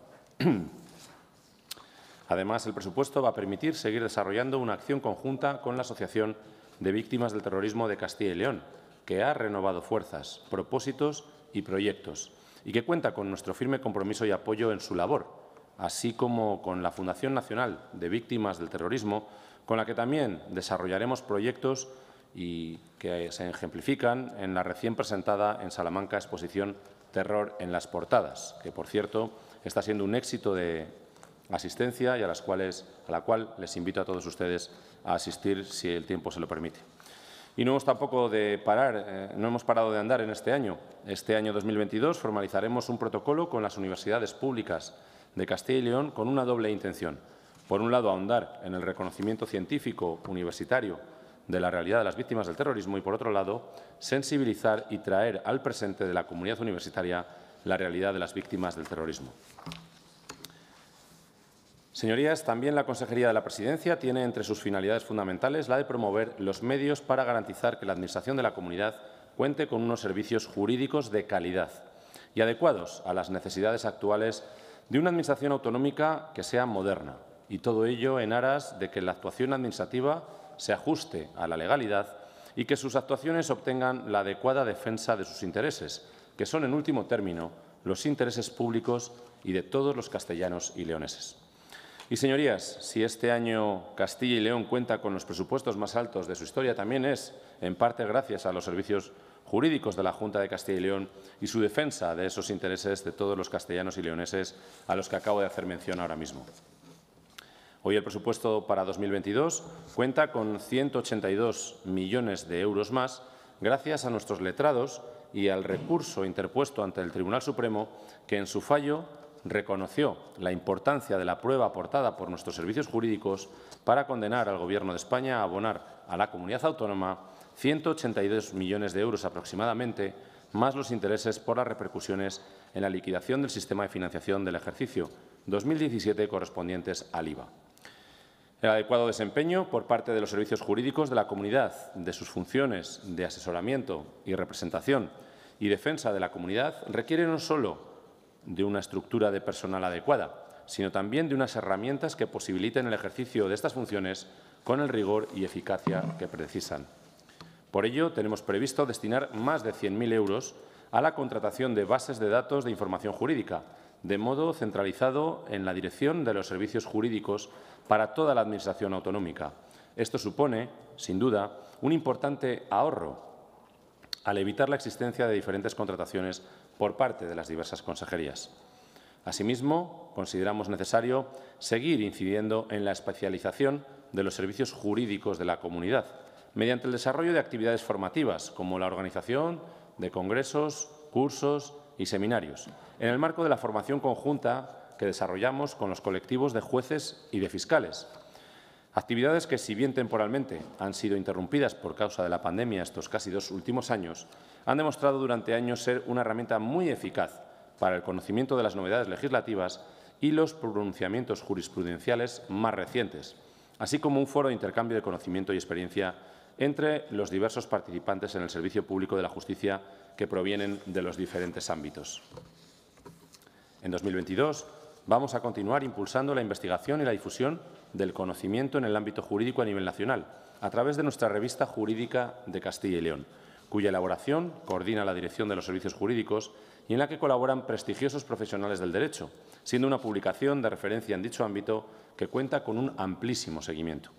[SPEAKER 1] [CLEARS THROAT] Además, el presupuesto va a permitir seguir desarrollando una acción conjunta con la Asociación de víctimas del terrorismo de Castilla y León, que ha renovado fuerzas, propósitos y proyectos, y que cuenta con nuestro firme compromiso y apoyo en su labor, así como con la Fundación Nacional de Víctimas del Terrorismo, con la que también desarrollaremos proyectos y que se ejemplifican en la recién presentada en Salamanca exposición Terror en las portadas, que, por cierto, está siendo un éxito de asistencia y a, las cuales, a la cual les invito a todos ustedes a asistir si el tiempo se lo permite. Y no tampoco de parar, eh, no hemos parado de andar en este año. Este año 2022 formalizaremos un protocolo con las universidades públicas de Castilla y León con una doble intención. Por un lado, ahondar en el reconocimiento científico universitario de la realidad de las víctimas del terrorismo y, por otro lado, sensibilizar y traer al presente de la comunidad universitaria la realidad de las víctimas del terrorismo. Señorías, también la Consejería de la Presidencia tiene entre sus finalidades fundamentales la de promover los medios para garantizar que la Administración de la Comunidad cuente con unos servicios jurídicos de calidad y adecuados a las necesidades actuales de una Administración autonómica que sea moderna, y todo ello en aras de que la actuación administrativa se ajuste a la legalidad y que sus actuaciones obtengan la adecuada defensa de sus intereses, que son, en último término, los intereses públicos y de todos los castellanos y leoneses. Y, señorías, si este año Castilla y León cuenta con los presupuestos más altos de su historia, también es, en parte, gracias a los servicios jurídicos de la Junta de Castilla y León y su defensa de esos intereses de todos los castellanos y leoneses a los que acabo de hacer mención ahora mismo. Hoy el presupuesto para 2022 cuenta con 182 millones de euros más gracias a nuestros letrados y al recurso interpuesto ante el Tribunal Supremo que en su fallo reconoció la importancia de la prueba aportada por nuestros servicios jurídicos para condenar al Gobierno de España a abonar a la comunidad autónoma 182 millones de euros aproximadamente, más los intereses por las repercusiones en la liquidación del sistema de financiación del ejercicio 2017 correspondientes al IVA. El adecuado desempeño por parte de los servicios jurídicos de la comunidad de sus funciones de asesoramiento y representación y defensa de la comunidad requiere no solo de una estructura de personal adecuada, sino también de unas herramientas que posibiliten el ejercicio de estas funciones con el rigor y eficacia que precisan. Por ello, tenemos previsto destinar más de 100.000 euros a la contratación de bases de datos de información jurídica, de modo centralizado en la dirección de los servicios jurídicos para toda la Administración autonómica. Esto supone, sin duda, un importante ahorro al evitar la existencia de diferentes contrataciones por parte de las diversas consejerías. Asimismo, consideramos necesario seguir incidiendo en la especialización de los servicios jurídicos de la comunidad, mediante el desarrollo de actividades formativas, como la organización de congresos, cursos y seminarios, en el marco de la formación conjunta que desarrollamos con los colectivos de jueces y de fiscales. Actividades que, si bien temporalmente han sido interrumpidas por causa de la pandemia estos casi dos últimos años, han demostrado durante años ser una herramienta muy eficaz para el conocimiento de las novedades legislativas y los pronunciamientos jurisprudenciales más recientes, así como un foro de intercambio de conocimiento y experiencia entre los diversos participantes en el servicio público de la justicia que provienen de los diferentes ámbitos. En 2022 vamos a continuar impulsando la investigación y la difusión del conocimiento en el ámbito jurídico a nivel nacional, a través de nuestra revista jurídica de Castilla y León, cuya elaboración coordina la Dirección de los Servicios Jurídicos y en la que colaboran prestigiosos profesionales del derecho, siendo una publicación de referencia en dicho ámbito que cuenta con un amplísimo seguimiento.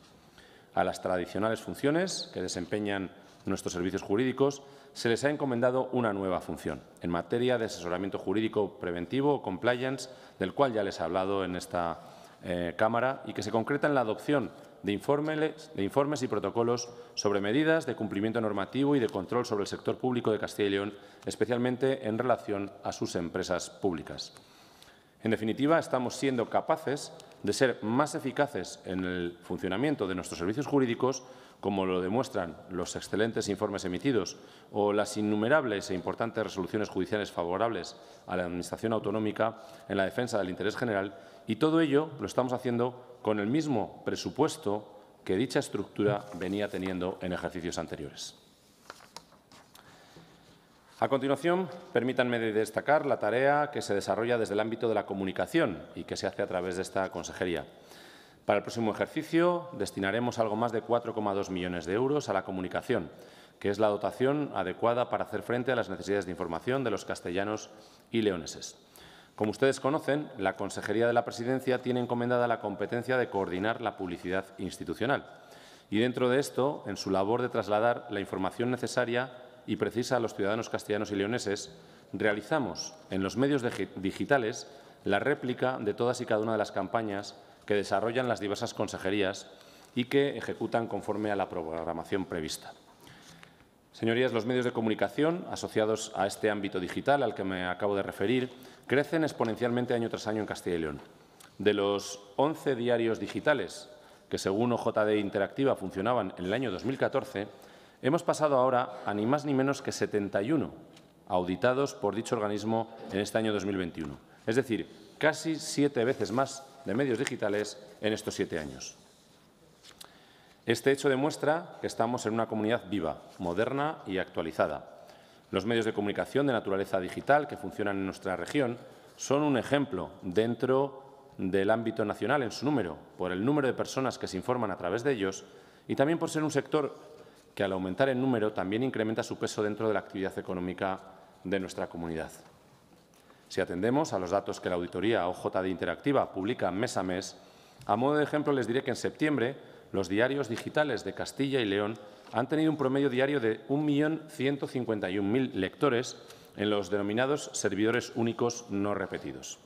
[SPEAKER 1] A las tradicionales funciones que desempeñan nuestros servicios jurídicos se les ha encomendado una nueva función en materia de asesoramiento jurídico preventivo o compliance, del cual ya les he hablado en esta eh, Cámara y que se concreta en la adopción de de informes y protocolos sobre medidas de cumplimiento normativo y de control sobre el sector público de Castilla y León, especialmente en relación a sus empresas públicas. En definitiva, estamos siendo capaces de ser más eficaces en el funcionamiento de nuestros servicios jurídicos como lo demuestran los excelentes informes emitidos o las innumerables e importantes resoluciones judiciales favorables a la Administración autonómica en la defensa del interés general, y todo ello lo estamos haciendo con el mismo presupuesto que dicha estructura venía teniendo en ejercicios anteriores. A continuación, permítanme destacar la tarea que se desarrolla desde el ámbito de la comunicación y que se hace a través de esta consejería. Para el próximo ejercicio destinaremos algo más de 4,2 millones de euros a la comunicación, que es la dotación adecuada para hacer frente a las necesidades de información de los castellanos y leoneses. Como ustedes conocen, la Consejería de la Presidencia tiene encomendada la competencia de coordinar la publicidad institucional y, dentro de esto, en su labor de trasladar la información necesaria y precisa a los ciudadanos castellanos y leoneses, realizamos en los medios digitales la réplica de todas y cada una de las campañas que desarrollan las diversas consejerías y que ejecutan conforme a la programación prevista. Señorías, los medios de comunicación asociados a este ámbito digital al que me acabo de referir crecen exponencialmente año tras año en Castilla y León. De los 11 diarios digitales que según OJD Interactiva funcionaban en el año 2014, hemos pasado ahora a ni más ni menos que 71 auditados por dicho organismo en este año 2021. Es decir, casi siete veces más de medios digitales en estos siete años. Este hecho demuestra que estamos en una comunidad viva, moderna y actualizada. Los medios de comunicación de naturaleza digital que funcionan en nuestra región son un ejemplo dentro del ámbito nacional en su número, por el número de personas que se informan a través de ellos y también por ser un sector que al aumentar en número también incrementa su peso dentro de la actividad económica de nuestra comunidad. Si atendemos a los datos que la auditoría OJ de Interactiva publica mes a mes, a modo de ejemplo les diré que en septiembre los diarios digitales de Castilla y León han tenido un promedio diario de 1.151.000 lectores en los denominados servidores únicos no repetidos.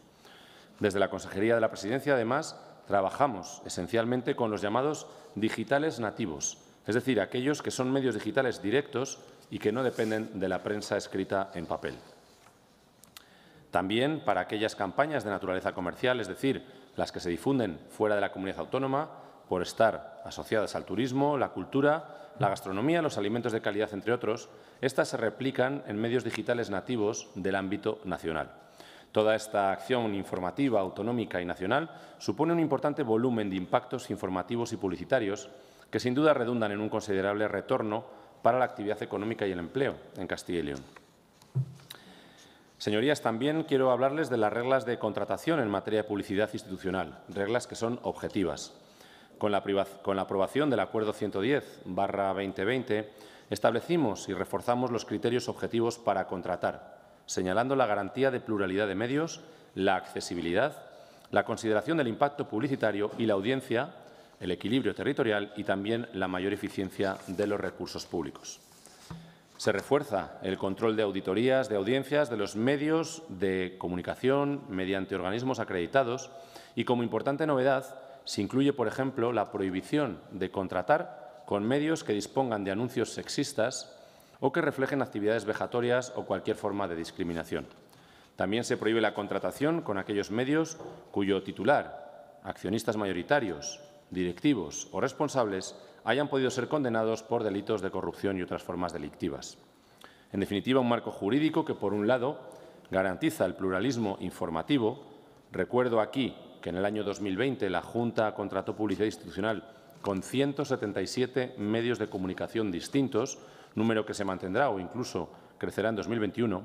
[SPEAKER 1] Desde la Consejería de la Presidencia, además, trabajamos esencialmente con los llamados digitales nativos, es decir, aquellos que son medios digitales directos y que no dependen de la prensa escrita en papel. También para aquellas campañas de naturaleza comercial, es decir, las que se difunden fuera de la comunidad autónoma por estar asociadas al turismo, la cultura, la gastronomía, los alimentos de calidad, entre otros, estas se replican en medios digitales nativos del ámbito nacional. Toda esta acción informativa, autonómica y nacional supone un importante volumen de impactos informativos y publicitarios que sin duda redundan en un considerable retorno para la actividad económica y el empleo en Castilla y León. Señorías, también quiero hablarles de las reglas de contratación en materia de publicidad institucional, reglas que son objetivas. Con la, aprobación del Acuerdo 110-2020 establecimos y reforzamos los criterios objetivos para contratar, señalando la garantía de pluralidad de medios, la accesibilidad, la consideración del impacto publicitario y la audiencia, el equilibrio territorial y también la mayor eficiencia de los recursos públicos. Se refuerza el control de auditorías, de audiencias, de los medios de comunicación mediante organismos acreditados y, como importante novedad, se incluye, por ejemplo, la prohibición de contratar con medios que dispongan de anuncios sexistas o que reflejen actividades vejatorias o cualquier forma de discriminación. También se prohíbe la contratación con aquellos medios cuyo titular, accionistas mayoritarios directivos o responsables hayan podido ser condenados por delitos de corrupción y otras formas delictivas. En definitiva, un marco jurídico que, por un lado, garantiza el pluralismo informativo. Recuerdo aquí que en el año 2020 la Junta contrató publicidad institucional con 177 medios de comunicación distintos, número que se mantendrá o incluso crecerá en 2021.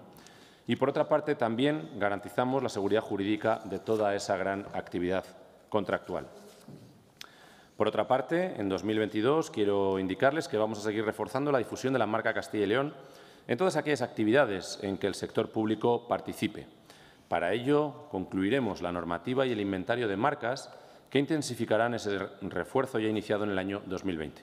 [SPEAKER 1] Y, por otra parte, también garantizamos la seguridad jurídica de toda esa gran actividad contractual. Por otra parte, en 2022 quiero indicarles que vamos a seguir reforzando la difusión de la marca Castilla y León en todas aquellas actividades en que el sector público participe. Para ello, concluiremos la normativa y el inventario de marcas que intensificarán ese refuerzo ya iniciado en el año 2020.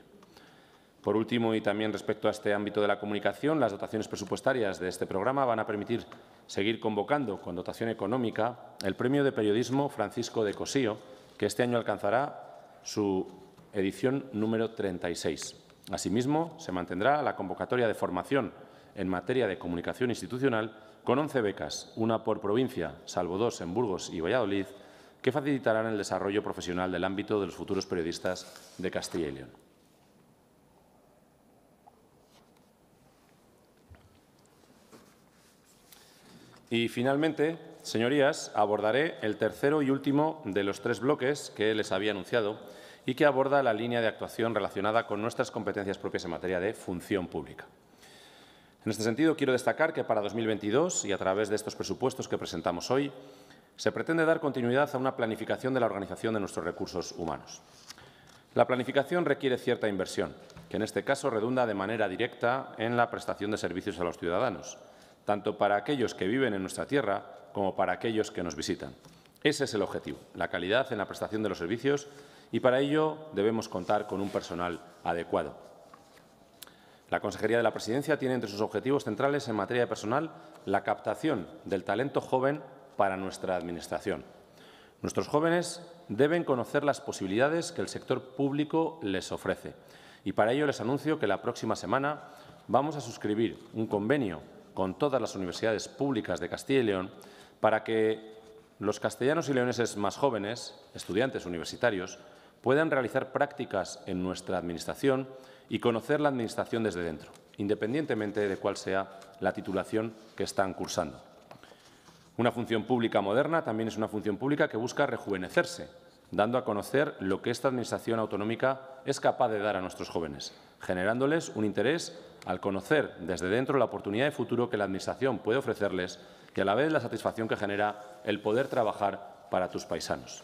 [SPEAKER 1] Por último, y también respecto a este ámbito de la comunicación, las dotaciones presupuestarias de este programa van a permitir seguir convocando con dotación económica el Premio de Periodismo Francisco de Cosío, que este año alcanzará su edición número 36. Asimismo, se mantendrá la convocatoria de formación en materia de comunicación institucional con 11 becas, una por provincia, salvo dos en Burgos y Valladolid, que facilitarán el desarrollo profesional del ámbito de los futuros periodistas de Castilla y León. Y, finalmente, Señorías, abordaré el tercero y último de los tres bloques que les había anunciado y que aborda la línea de actuación relacionada con nuestras competencias propias en materia de función pública. En este sentido, quiero destacar que para 2022 y a través de estos presupuestos que presentamos hoy, se pretende dar continuidad a una planificación de la organización de nuestros recursos humanos. La planificación requiere cierta inversión, que en este caso redunda de manera directa en la prestación de servicios a los ciudadanos, tanto para aquellos que viven en nuestra tierra como para aquellos que nos visitan. Ese es el objetivo, la calidad en la prestación de los servicios y para ello debemos contar con un personal adecuado. La Consejería de la Presidencia tiene entre sus objetivos centrales en materia de personal la captación del talento joven para nuestra Administración. Nuestros jóvenes deben conocer las posibilidades que el sector público les ofrece y para ello les anuncio que la próxima semana vamos a suscribir un convenio con todas las universidades públicas de Castilla y León para que los castellanos y leoneses más jóvenes, estudiantes universitarios, puedan realizar prácticas en nuestra Administración y conocer la Administración desde dentro, independientemente de cuál sea la titulación que están cursando. Una función pública moderna también es una función pública que busca rejuvenecerse, dando a conocer lo que esta Administración autonómica es capaz de dar a nuestros jóvenes, generándoles un interés al conocer desde dentro la oportunidad de futuro que la Administración puede ofrecerles que a la vez la satisfacción que genera el poder trabajar para tus paisanos.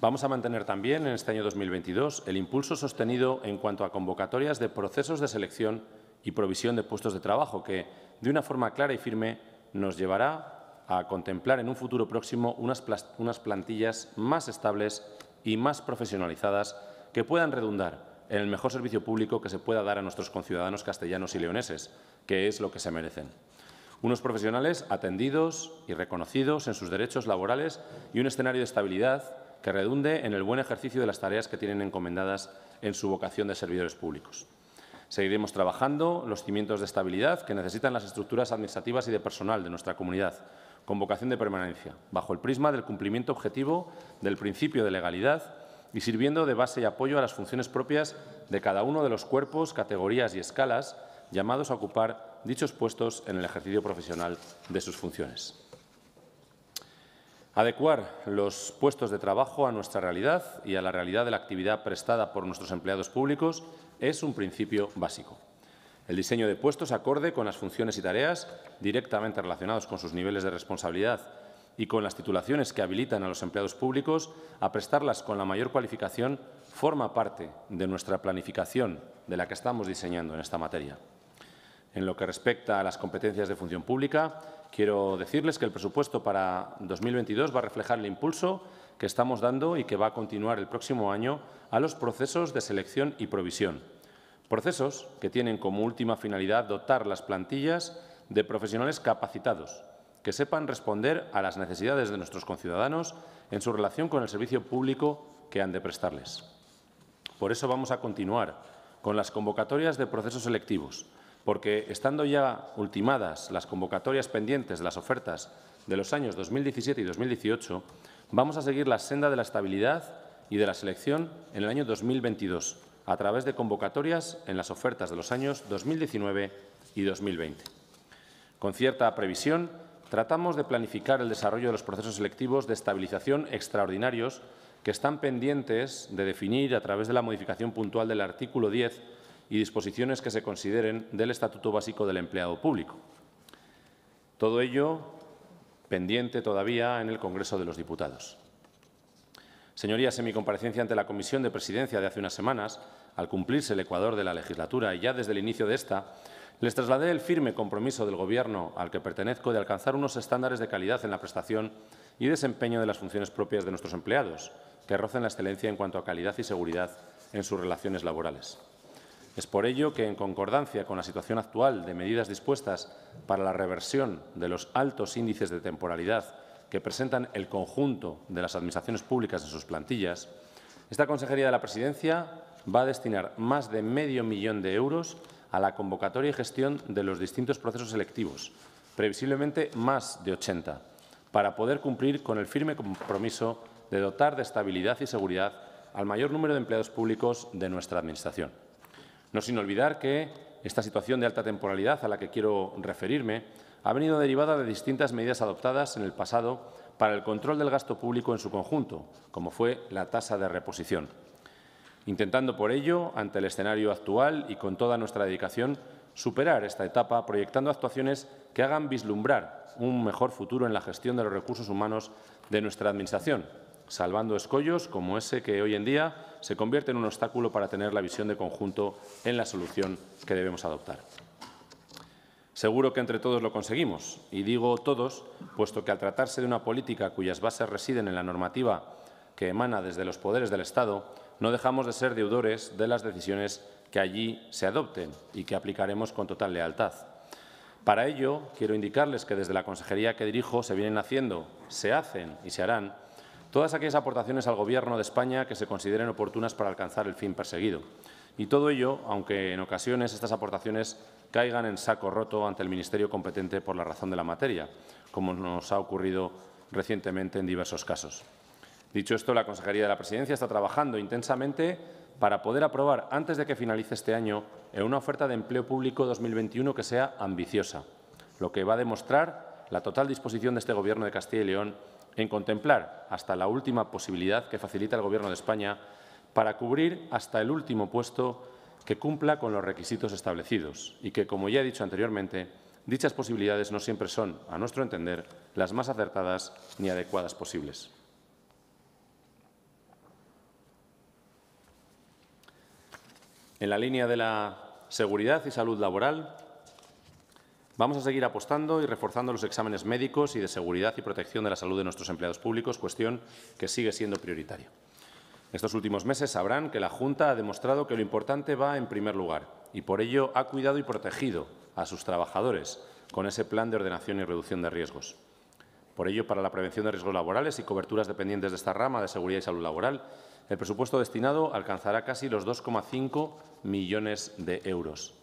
[SPEAKER 1] Vamos a mantener también en este año 2022 el impulso sostenido en cuanto a convocatorias de procesos de selección y provisión de puestos de trabajo que, de una forma clara y firme, nos llevará a contemplar en un futuro próximo unas plantillas más estables y más profesionalizadas que puedan redundar en el mejor servicio público que se pueda dar a nuestros conciudadanos castellanos y leoneses, que es lo que se merecen unos profesionales atendidos y reconocidos en sus derechos laborales y un escenario de estabilidad que redunde en el buen ejercicio de las tareas que tienen encomendadas en su vocación de servidores públicos. Seguiremos trabajando los cimientos de estabilidad que necesitan las estructuras administrativas y de personal de nuestra comunidad, con vocación de permanencia, bajo el prisma del cumplimiento objetivo del principio de legalidad y sirviendo de base y apoyo a las funciones propias de cada uno de los cuerpos, categorías y escalas llamados a ocupar dichos puestos en el ejercicio profesional de sus funciones. Adecuar los puestos de trabajo a nuestra realidad y a la realidad de la actividad prestada por nuestros empleados públicos es un principio básico. El diseño de puestos acorde con las funciones y tareas directamente relacionados con sus niveles de responsabilidad y con las titulaciones que habilitan a los empleados públicos a prestarlas con la mayor cualificación forma parte de nuestra planificación de la que estamos diseñando en esta materia. En lo que respecta a las competencias de función pública, quiero decirles que el presupuesto para 2022 va a reflejar el impulso que estamos dando y que va a continuar el próximo año a los procesos de selección y provisión. Procesos que tienen como última finalidad dotar las plantillas de profesionales capacitados, que sepan responder a las necesidades de nuestros conciudadanos en su relación con el servicio público que han de prestarles. Por eso vamos a continuar con las convocatorias de procesos selectivos, porque estando ya ultimadas las convocatorias pendientes de las ofertas de los años 2017 y 2018, vamos a seguir la senda de la estabilidad y de la selección en el año 2022, a través de convocatorias en las ofertas de los años 2019 y 2020. Con cierta previsión, tratamos de planificar el desarrollo de los procesos selectivos de estabilización extraordinarios que están pendientes de definir a través de la modificación puntual del artículo 10 y disposiciones que se consideren del Estatuto Básico del Empleado Público. Todo ello pendiente todavía en el Congreso de los Diputados. Señorías, en mi comparecencia ante la Comisión de Presidencia de hace unas semanas, al cumplirse el Ecuador de la legislatura y ya desde el inicio de esta, les trasladé el firme compromiso del Gobierno al que pertenezco de alcanzar unos estándares de calidad en la prestación y desempeño de las funciones propias de nuestros empleados, que rocen la excelencia en cuanto a calidad y seguridad en sus relaciones laborales. Es por ello que, en concordancia con la situación actual de medidas dispuestas para la reversión de los altos índices de temporalidad que presentan el conjunto de las administraciones públicas en sus plantillas, esta Consejería de la Presidencia va a destinar más de medio millón de euros a la convocatoria y gestión de los distintos procesos electivos, previsiblemente más de 80, para poder cumplir con el firme compromiso de dotar de estabilidad y seguridad al mayor número de empleados públicos de nuestra Administración. No sin olvidar que esta situación de alta temporalidad a la que quiero referirme ha venido derivada de distintas medidas adoptadas en el pasado para el control del gasto público en su conjunto, como fue la tasa de reposición. Intentando por ello, ante el escenario actual y con toda nuestra dedicación, superar esta etapa proyectando actuaciones que hagan vislumbrar un mejor futuro en la gestión de los recursos humanos de nuestra Administración, salvando escollos como ese que hoy en día se convierte en un obstáculo para tener la visión de conjunto en la solución que debemos adoptar. Seguro que entre todos lo conseguimos, y digo todos, puesto que al tratarse de una política cuyas bases residen en la normativa que emana desde los poderes del Estado, no dejamos de ser deudores de las decisiones que allí se adopten y que aplicaremos con total lealtad. Para ello, quiero indicarles que desde la consejería que dirijo se vienen haciendo, se hacen y se harán todas aquellas aportaciones al Gobierno de España que se consideren oportunas para alcanzar el fin perseguido. Y todo ello, aunque en ocasiones estas aportaciones caigan en saco roto ante el Ministerio competente por la razón de la materia, como nos ha ocurrido recientemente en diversos casos. Dicho esto, la Consejería de la Presidencia está trabajando intensamente para poder aprobar, antes de que finalice este año, una oferta de empleo público 2021 que sea ambiciosa, lo que va a demostrar la total disposición de este Gobierno de Castilla y León en contemplar hasta la última posibilidad que facilita el Gobierno de España para cubrir hasta el último puesto que cumpla con los requisitos establecidos y que, como ya he dicho anteriormente, dichas posibilidades no siempre son, a nuestro entender, las más acertadas ni adecuadas posibles. En la línea de la seguridad y salud laboral, Vamos a seguir apostando y reforzando los exámenes médicos y de seguridad y protección de la salud de nuestros empleados públicos, cuestión que sigue siendo prioritaria. Estos últimos meses sabrán que la Junta ha demostrado que lo importante va en primer lugar y por ello ha cuidado y protegido a sus trabajadores con ese plan de ordenación y reducción de riesgos. Por ello, para la prevención de riesgos laborales y coberturas dependientes de esta rama de seguridad y salud laboral, el presupuesto destinado alcanzará casi los 2,5 millones de euros.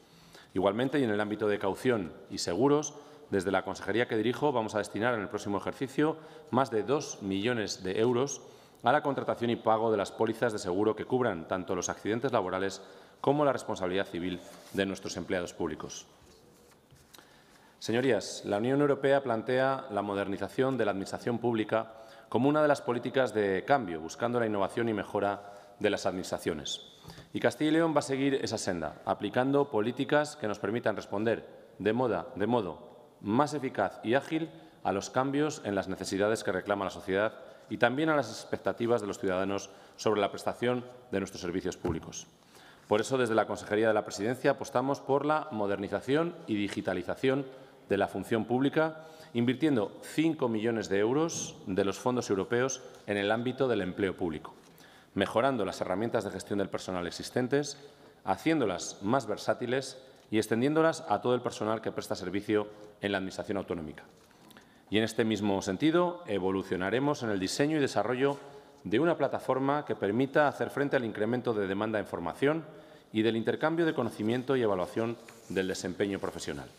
[SPEAKER 1] Igualmente, y en el ámbito de caución y seguros, desde la consejería que dirijo vamos a destinar en el próximo ejercicio más de 2 millones de euros a la contratación y pago de las pólizas de seguro que cubran tanto los accidentes laborales como la responsabilidad civil de nuestros empleados públicos. Señorías, la Unión Europea plantea la modernización de la Administración pública como una de las políticas de cambio, buscando la innovación y mejora de las administraciones. Y Castilla y León va a seguir esa senda, aplicando políticas que nos permitan responder de, moda, de modo más eficaz y ágil a los cambios en las necesidades que reclama la sociedad y también a las expectativas de los ciudadanos sobre la prestación de nuestros servicios públicos. Por eso, desde la Consejería de la Presidencia apostamos por la modernización y digitalización de la función pública, invirtiendo 5 millones de euros de los fondos europeos en el ámbito del empleo público mejorando las herramientas de gestión del personal existentes, haciéndolas más versátiles y extendiéndolas a todo el personal que presta servicio en la Administración autonómica. Y en este mismo sentido, evolucionaremos en el diseño y desarrollo de una plataforma que permita hacer frente al incremento de demanda en formación y del intercambio de conocimiento y evaluación del desempeño profesional.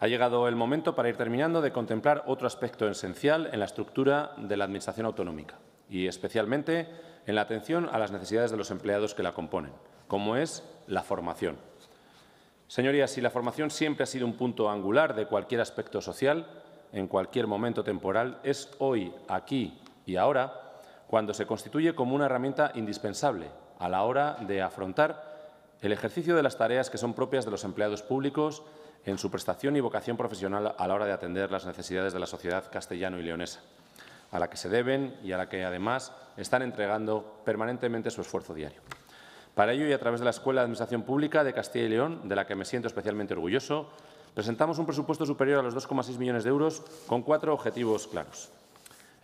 [SPEAKER 1] Ha llegado el momento, para ir terminando, de contemplar otro aspecto esencial en la estructura de la Administración autonómica, y especialmente en la atención a las necesidades de los empleados que la componen, como es la formación. Señorías, si la formación siempre ha sido un punto angular de cualquier aspecto social, en cualquier momento temporal, es hoy, aquí y ahora cuando se constituye como una herramienta indispensable a la hora de afrontar el ejercicio de las tareas que son propias de los empleados públicos en su prestación y vocación profesional a la hora de atender las necesidades de la sociedad castellano y leonesa a la que se deben y a la que, además, están entregando permanentemente su esfuerzo diario. Para ello, y a través de la Escuela de Administración Pública de Castilla y León, de la que me siento especialmente orgulloso, presentamos un presupuesto superior a los 2,6 millones de euros con cuatro objetivos claros.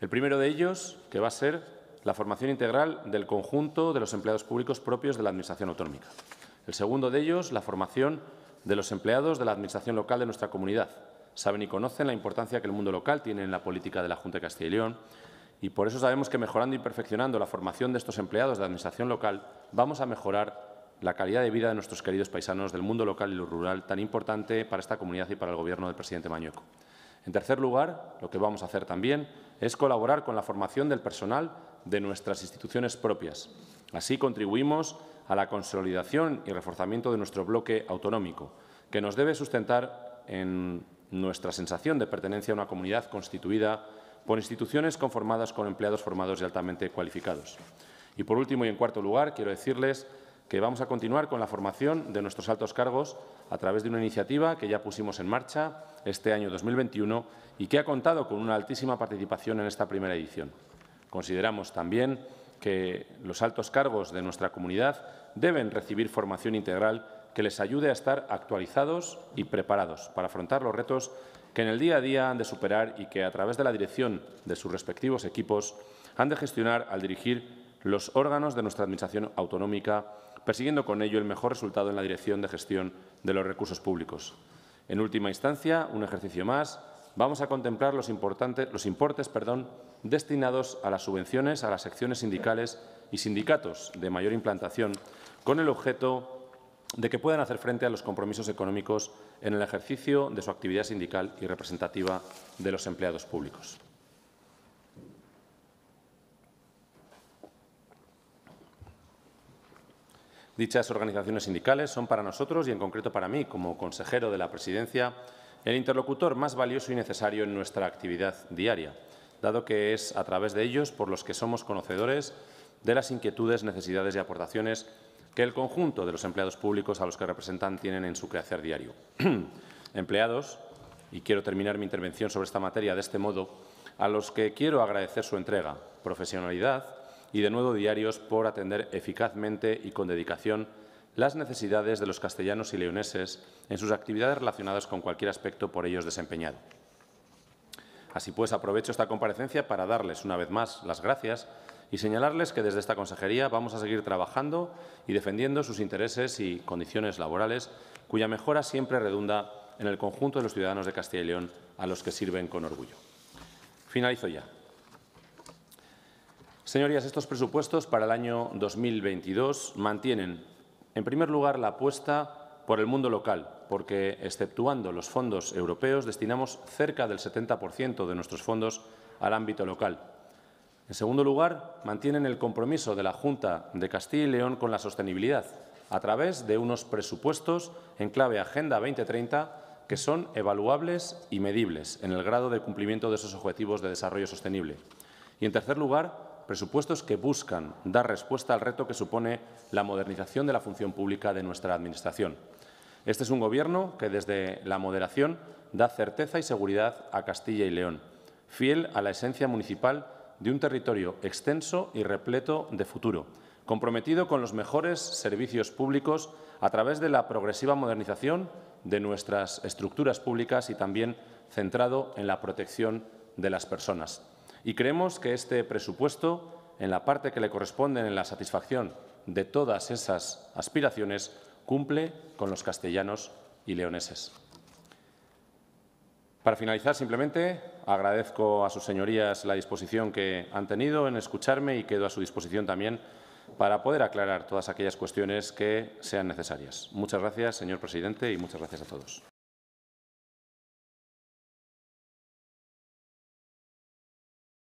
[SPEAKER 1] El primero de ellos, que va a ser la formación integral del conjunto de los empleados públicos propios de la Administración autonómica. El segundo de ellos, la formación de los empleados de la Administración local de nuestra comunidad saben y conocen la importancia que el mundo local tiene en la política de la Junta de Castilla y León y por eso sabemos que mejorando y perfeccionando la formación de estos empleados de Administración local vamos a mejorar la calidad de vida de nuestros queridos paisanos del mundo local y rural tan importante para esta comunidad y para el Gobierno del presidente Mañueco. En tercer lugar, lo que vamos a hacer también es colaborar con la formación del personal de nuestras instituciones propias. Así contribuimos a la consolidación y reforzamiento de nuestro bloque autonómico, que nos debe sustentar en nuestra sensación de pertenencia a una comunidad constituida por instituciones conformadas con empleados formados y altamente cualificados. Y por último y en cuarto lugar, quiero decirles que vamos a continuar con la formación de nuestros altos cargos a través de una iniciativa que ya pusimos en marcha este año 2021 y que ha contado con una altísima participación en esta primera edición. Consideramos también que los altos cargos de nuestra comunidad deben recibir formación integral que les ayude a estar actualizados y preparados para afrontar los retos que en el día a día han de superar y que, a través de la dirección de sus respectivos equipos, han de gestionar al dirigir los órganos de nuestra Administración autonómica, persiguiendo con ello el mejor resultado en la dirección de gestión de los recursos públicos. En última instancia, un ejercicio más, vamos a contemplar los, los importes perdón, destinados a las subvenciones a las secciones sindicales y sindicatos de mayor implantación, con el objeto de que puedan hacer frente a los compromisos económicos en el ejercicio de su actividad sindical y representativa de los empleados públicos. Dichas organizaciones sindicales son para nosotros y en concreto para mí, como consejero de la Presidencia, el interlocutor más valioso y necesario en nuestra actividad diaria, dado que es a través de ellos por los que somos conocedores de las inquietudes, necesidades y aportaciones que el conjunto de los empleados públicos a los que representan tienen en su quehacer diario. [CLEARS THROAT] empleados, y quiero terminar mi intervención sobre esta materia de este modo, a los que quiero agradecer su entrega, profesionalidad y de nuevo diarios por atender eficazmente y con dedicación las necesidades de los castellanos y leoneses en sus actividades relacionadas con cualquier aspecto por ellos desempeñado. Así pues, aprovecho esta comparecencia para darles una vez más las gracias y señalarles que desde esta consejería vamos a seguir trabajando y defendiendo sus intereses y condiciones laborales, cuya mejora siempre redunda en el conjunto de los ciudadanos de Castilla y León a los que sirven con orgullo. Finalizo ya. Señorías, estos presupuestos para el año 2022 mantienen, en primer lugar, la apuesta por el mundo local, porque, exceptuando los fondos europeos, destinamos cerca del 70% de nuestros fondos al ámbito local. En segundo lugar, mantienen el compromiso de la Junta de Castilla y León con la sostenibilidad a través de unos presupuestos en clave Agenda 2030 que son evaluables y medibles en el grado de cumplimiento de esos objetivos de desarrollo sostenible. Y, en tercer lugar, presupuestos que buscan dar respuesta al reto que supone la modernización de la función pública de nuestra Administración. Este es un Gobierno que, desde la moderación, da certeza y seguridad a Castilla y León, fiel a la esencia municipal de un territorio extenso y repleto de futuro, comprometido con los mejores servicios públicos a través de la progresiva modernización de nuestras estructuras públicas y también centrado en la protección de las personas. Y creemos que este presupuesto, en la parte que le corresponde en la satisfacción de todas esas aspiraciones, cumple con los castellanos y leoneses. Para finalizar, simplemente Agradezco a sus señorías la disposición que han tenido en escucharme y quedo a su disposición también para poder aclarar todas aquellas cuestiones que sean necesarias. Muchas gracias, señor presidente, y muchas gracias a todos.